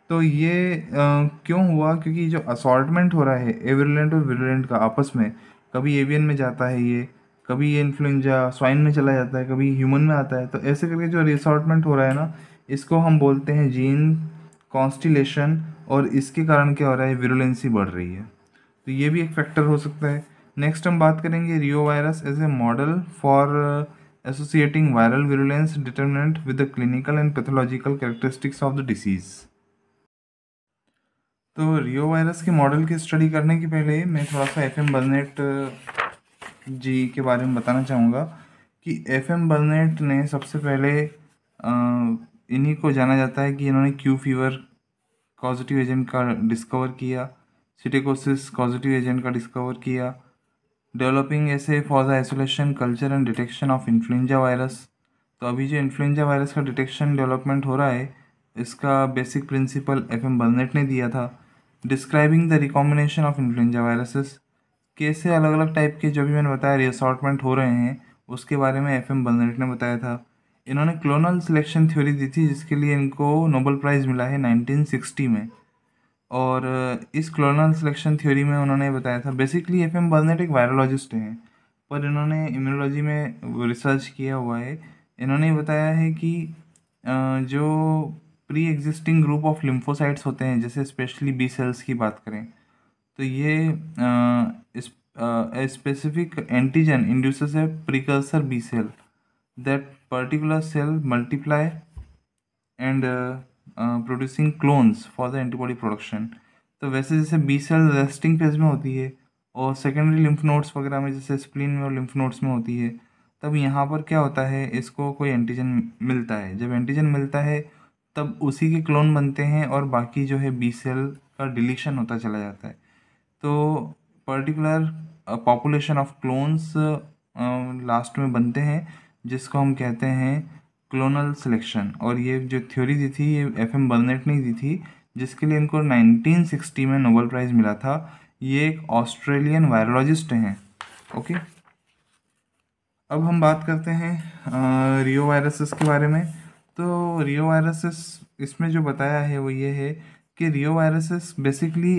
तो ये क्यों हुआ क्योंकि जो असॉर्टमेंट हो रहा है एवरलेंट और विरोलेंट का आपस में कभी एवियन में जाता है ये कभी ये इन्फ्लुएंजा स्वाइन में चला जाता है कभी ह्यूमन में आता है तो ऐसे करके जो रिसॉर्टमेंट हो रहा है ना इसको हम बोलते हैं जीन कॉन्स्टिलेशन और इसके कारण क्या हो रहा है विरुलेंसी बढ़ रही है तो ये भी एक फैक्टर हो सकता है नेक्स्ट हम बात करेंगे reo virus as a model for associating viral virulence determinant with the clinical and pathological characteristics of the disease तो रियो वायरस के मॉडल की स्टडी करने के पहले मैं थोड़ा सा एफ एम बजनेट जी के बारे में बताना चाहूँगा कि एफ एम बर्नेट ने सबसे पहले इन्हीं को जाना जाता है कि इन्होंने क्यू फीवर पॉजिटिव एजेंट का डिस्कवर किया सिटिकोसिस पॉजिटिव एजेंट का डिस्कवर किया developing assays for the isolation culture and detection of influenza virus तो अभी जो इन्फ्लुंजा वायरस का डिटेक्शन डेवलपमेंट हो रहा है इसका basic principle F M Burnet ने दिया था describing the recombination of influenza viruses कैसे अलग अलग टाइप के जो भी मैंने बताया रिअसॉर्टमेंट हो रहे हैं उसके बारे में एफ एम बलनेट ने बताया था इन्होंने क्लोनल सिलेक्शन थ्योरी दी थी जिसके लिए इनको नोबल प्राइज़ मिला है नाइनटीन सिक्सटी में और इस क्लोनल सिलेक्शन थ्योरी में उन्होंने बताया था बेसिकली एफ एम बर्नेट एक वायरोलॉजिस्ट हैं पर इन्होंने इम्यूनोलॉजी में रिसर्च किया हुआ है इन्होंने बताया है कि जो pre existing group of lymphocytes होते हैं जैसे स्पेशली बी सेल्स की बात करें तो ये specific antigen induces a precursor B cell that particular cell multiply and producing clones for the antibody production तो वैसे जैसे बी सेल रेस्टिंग फेज में होती है और सेकेंडरी लिम्फ नोड्स वगैरह में जैसे स्प्लिन में और लिम्फ नोड्स में होती है तब यहाँ पर क्या होता है इसको कोई एंटीजन मिलता है जब एंटीजन मिलता है तब उसी के क्लोन बनते हैं और बाकी जो है बी सेल का डिलीशन होता चला जाता है तो particular population of clones last में बनते हैं जिसको हम कहते हैं क्लोनल सिलेक्शन और ये जो थ्योरी दी थी ये एफ एम बर्नेट ने दी थी जिसके लिए इनको 1960 में नोबल प्राइज़ मिला था ये एक ऑस्ट्रेलियन वायरोलॉजिस्ट हैं ओके अब हम बात करते हैं रियो uh, वायरसेस के बारे में तो रियो वायरसेस इसमें जो बताया है वो ये है कि रियो वायरसेस बेसिकली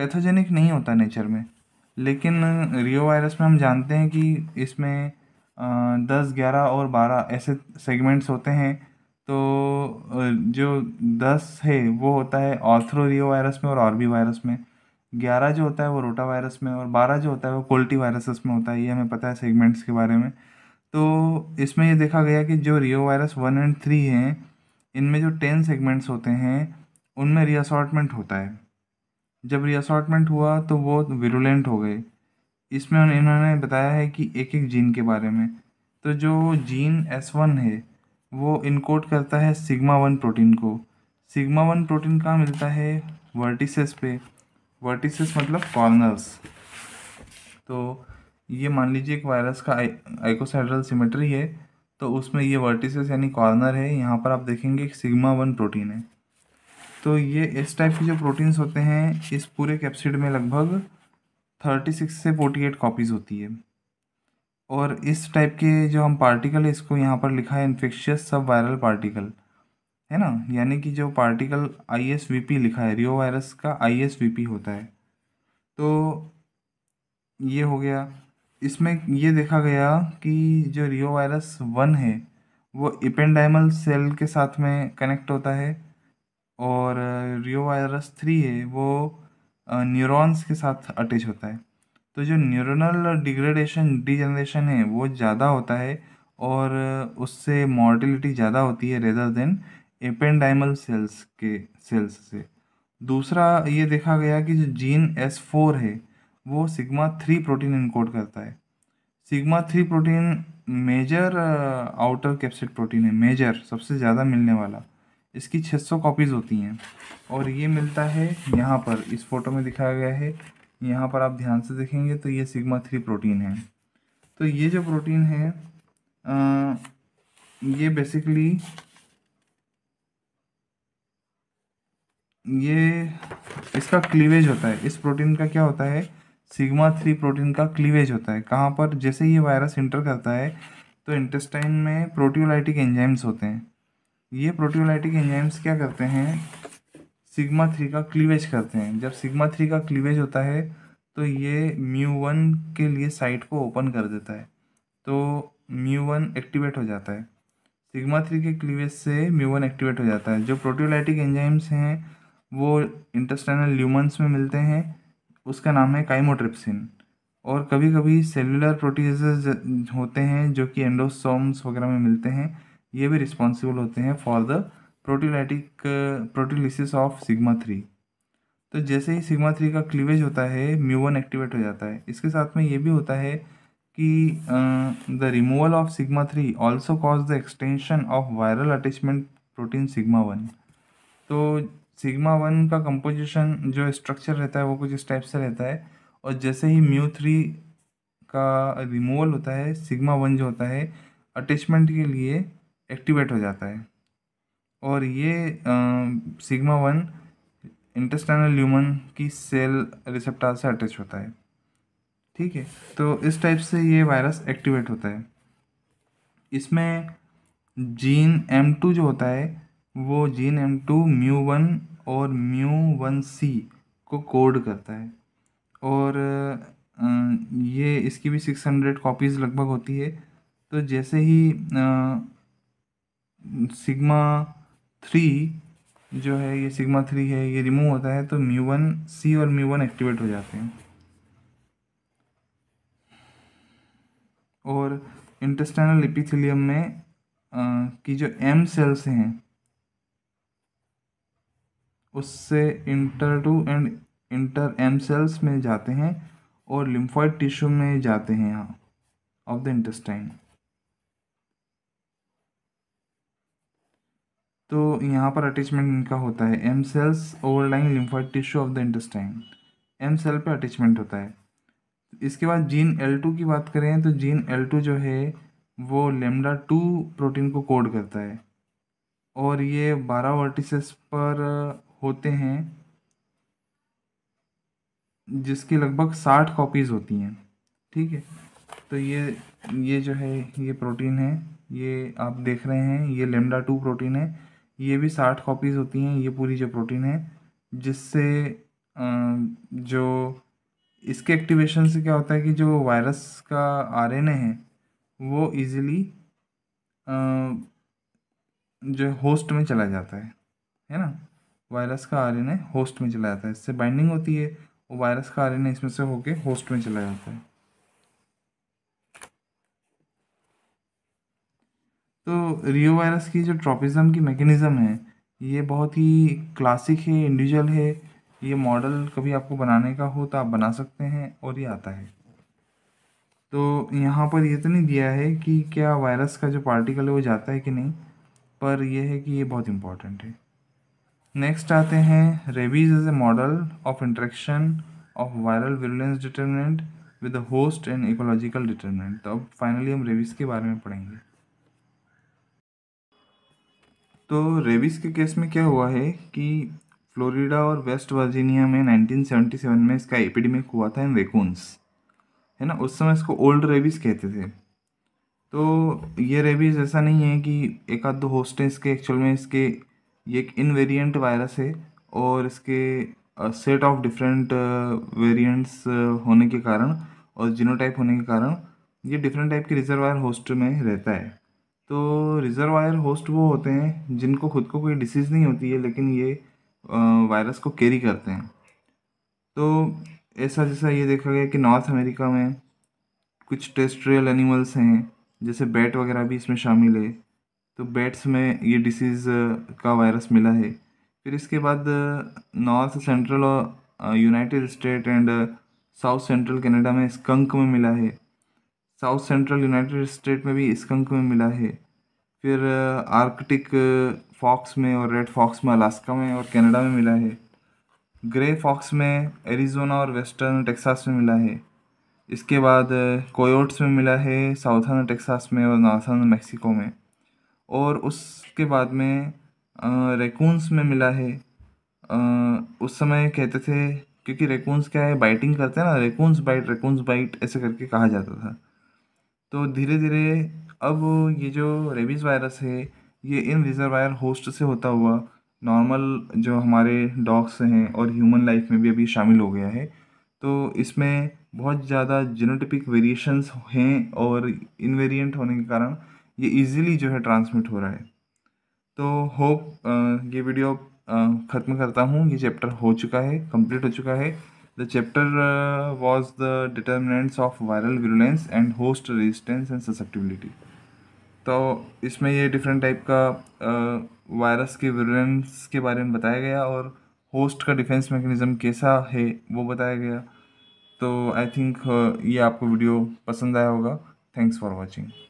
पैथोजेनिक नहीं होता नेचर में लेकिन रियो वायरस में हम जानते हैं कि इसमें दस ग्यारह और बारह ऐसे सेगमेंट्स होते हैं तो जो दस है वो होता है ऑर्थ्रो रियो वायरस में और आरबी वायरस में ग्यारह जो होता है वो रोटा वायरस में और बारह जो होता है वो कोल्टी वायरसेस में होता है ये हमें पता है सेगमेंट्स के बारे में तो इसमें ये देखा गया कि जो reo virus one and three हैं इनमें जो टेन सेगमेंट्स होते हैं उनमें रीअसॉर्टमेंट होता है जब रिअसॉटमेंट हुआ तो वो विरुलेंट हो गए इसमें इन्होंने बताया है कि एक एक जीन के बारे में तो जो जीन एस वन है वो इनकोड करता है सिग्मा वन प्रोटीन को सिग्मा वन प्रोटीन कहाँ मिलता है वर्टिसेस पे वर्टिसेस मतलब कॉर्नर्स तो ये मान लीजिए एक वायरस का आइकोसाइड्रल सिमेट्री है तो उसमें ये वर्टिसेस यानी कॉर्नर है यहाँ पर आप देखेंगे सिग्मा वन प्रोटीन है तो ये इस टाइप के जो प्रोटीन्स होते हैं इस पूरे कैप्सिड में लगभग थर्टी सिक्स से फोर्टी एट कॉपीज़ होती है और इस टाइप के जो हम पार्टिकल है इसको यहाँ पर लिखा है इन्फेक्शियस सब वायरल पार्टिकल है ना यानी कि जो particle I S V P लिखा है रियो वायरस का आई एस वी पी होता है तो ये हो गया इसमें ये देखा गया कि जो रियो वायरस वन है वो इपेंडाइमल सेल के साथ में कनेक्ट होता है और रियो वायरस थ्री है वो न्यूरॉन्स के साथ अटैच होता है तो जो न्यूरोनल डिग्रेडेशन डिजनरेशन है वो ज़्यादा होता है और उससे मॉर्टिलिटी ज़्यादा होती है रेदर देन एपेंडाइमल सेल्स के सेल्स से दूसरा ये देखा गया कि जो जीन एस फोर है वो सिग्मा थ्री प्रोटीन इनकोड करता है sigma three protein major outer capsid protein है मेजर सबसे ज़्यादा मिलने वाला इसकी 600 कॉपीज़ होती हैं और ये मिलता है यहाँ पर इस फोटो में दिखाया गया है यहाँ पर आप ध्यान से देखेंगे तो ये सिग्मा थ्री प्रोटीन है तो ये जो प्रोटीन है आ, ये बेसिकली ये इसका क्लीवेज होता है इस प्रोटीन का क्या होता है सिग्मा थ्री प्रोटीन का क्लीवेज होता है कहाँ पर जैसे ये वायरस इंटर करता है तो इंटेस्टाइन में प्रोटियोलाइटिक एंजाइम्स होते हैं ये प्रोटीनोलाइटिक एंजाइम्स क्या करते हैं सिग्मा थ्री का क्लीवेज करते हैं जब सिग्मा थ्री का क्लीवेज होता है तो ये म्यू वन के लिए साइट को ओपन कर देता है तो म्यू वन एक्टिवेट हो जाता है सिग्मा थ्री के क्लीवेज से म्यू वन एक्टिवेट हो जाता है जो प्रोटीनोलाइटिक एंजाइम्स हैं वो इंटेस्टाइनल ल्यूमन्स में मिलते हैं उसका नाम है काइमोट्रिप्सिन और कभी कभी सेलुलर प्रोटीज होते हैं जो कि एंडोसोम्स वगैरह में मिलते हैं ये भी रिस्पॉन्सिबल होते हैं for the proteolytic proteolysis of sigma three तो जैसे ही सिग्मा थ्री का क्लीवेज होता है म्यू वन एक्टिवेट हो जाता है इसके साथ में ये भी होता है कि the removal of sigma three also cause the extension of viral attachment protein sigma one तो सिग्मा वन का कंपोजिशन जो स्ट्रक्चर रहता है वो कुछ इस टाइप से रहता है और जैसे ही म्यू थ्री का रिमूवल होता है सिग्मा वन जो होता है अटैचमेंट के लिए एक्टिवेट हो जाता है और ये सिग्मा वन इंटेस्टाइनल ल्यूमन की सेल रिसेप्टार से अटैच होता है ठीक है तो इस टाइप से ये वायरस एक्टिवेट होता है इसमें जीन एम टू जो होता है वो gene M two mu one और म्यू वन सी को कोड करता है और ये इसकी भी सिक्स हंड्रेड कॉपीज़ लगभग होती है तो जैसे ही सिग्मा थ्री जो है ये सिग्मा थ्री है ये रिमूव होता है तो म्यू वन सी और म्यू वन एक्टिवेट हो जाते हैं और इंटेस्टाइनल इपिथिलियम में आ, की जो एम सेल्स हैं उससे enter to and enter M cells में जाते हैं और लिम्फॉइड टिश्यू में जाते हैं यहाँ ऑफ द इंटेस्टाइन तो यहाँ पर अटैचमेंट इनका होता है M cells overlying lymphoid tissue of the intestine M cell पे अटैचमेंट होता है इसके बाद जीन एल टू की बात करें तो जीन एल टू जो है वो लेमडा टू प्रोटीन को कोड करता है और ये बारह वर्टिसेस पर होते हैं जिसकी लगभग साठ कॉपीज़ होती हैं ठीक है तो ये ये जो है ये प्रोटीन है ये आप देख रहे हैं ये लेमडा टू प्रोटीन है ये भी साठ कॉपीज़ होती हैं ये पूरी जो प्रोटीन है जिससे जो इसके एक्टिवेशन से क्या होता है कि जो वायरस का आरएनए है वो इजीली जो होस्ट में चला जाता है है ना वायरस का आरएनए होस्ट में चला जाता है इससे बाइंडिंग होती है वो वायरस का आरएनए इसमें से होके होस्ट में चला जाता है तो रियो वायरस की जो ट्रॉपिज़म की मैकेनिज़म है ये बहुत ही क्लासिक है इंडिविजुअल है ये मॉडल कभी आपको बनाने का हो तो आप बना सकते हैं और ये आता है तो यहाँ पर ये तो नहीं दिया है कि क्या वायरस का जो पार्टिकल है वो जाता है कि नहीं पर यह है कि ये बहुत इम्पॉर्टेंट है नेक्स्ट आते हैं rabies is a model of interaction of viral virulence determinant with host and ecological determinant तो अब फाइनली हम रेबीज़ के बारे में पढ़ेंगे तो रेबीज़ के केस में क्या हुआ है कि फ्लोरिडा और वेस्ट वर्जीनिया में 1977 में इसका एपिडेमिक हुआ था इन वेकून्स है ना उस समय इसको ओल्ड रेबीज़ कहते थे तो ये रेबीज़ ऐसा नहीं है कि एक आध दो होस्ट हैं इसके एक्चुअल में इसके ये एक इनवेरियंट वायरस है और इसके सेट ऑफ डिफरेंट वेरियंट्स होने के कारण और जीनोटाइप होने के कारण ये डिफरेंट टाइप के रिजर्वायर होस्ट में रहता है तो रिजर्वायर होस्ट वो होते हैं जिनको खुद को कोई डिसीज़ नहीं होती है लेकिन ये वायरस को कैरी करते हैं तो ऐसा जैसा ये देखा गया कि नॉर्थ अमेरिका में कुछ टेस्ट्रियल एनिमल्स हैं जैसे बैट वगैरह भी इसमें शामिल है तो बैट्स में ये डिसीज़ का वायरस मिला है फिर इसके बाद नॉर्थ सेंट्रल और United State and south central Canada में स्कंक में मिला है साउथ सेंट्रल यूनाइटेड स्टेट में भी स्कंक में मिला है फिर आर्कटिक फॉक्स में और रेड फॉक्स में अलास्का में और कनाडा में मिला है ग्रे फॉक्स में एरिजोना और वेस्टर्न टेक्सास में मिला है इसके बाद कोयोट्स में मिला है साउथर्न टेक्सास में और नॉर्थर्न मैक्सिको में और उसके बाद में रेकून्स में मिला है आ, उस समय कहते थे क्योंकि रेकून्स क्या है बाइटिंग करते हैं ना रेकून्स बाइट रेकून्स बाइट ऐसे करके कहा जाता था तो धीरे धीरे अब ये जो रेबीज़ वायरस है ये इन रिज़र्वायर होस्ट से होता हुआ नॉर्मल जो हमारे डॉग्स हैं और ह्यूमन लाइफ में भी अभी शामिल हो गया है तो इसमें बहुत ज़्यादा जेनोटिपिक वेरिएशंस हैं और इनवेरिएंट होने के कारण ये इजीली जो है ट्रांसमिट हो रहा है तो होप ये वीडियो ख़त्म करता हूँ ये चैप्टर हो चुका है कंप्लीट हो चुका है The chapter uh, was the determinants of viral virulence and host resistance and susceptibility. तो इसमें ये डिफरेंट टाइप का वायरस uh, के विरुलेंस के बारे में बताया गया और होस्ट का डिफेंस मैकेनिज़्म कैसा है वो बताया गया तो आई थिंक uh, ये आपको वीडियो पसंद आया होगा थैंक्स फॉर वॉचिंग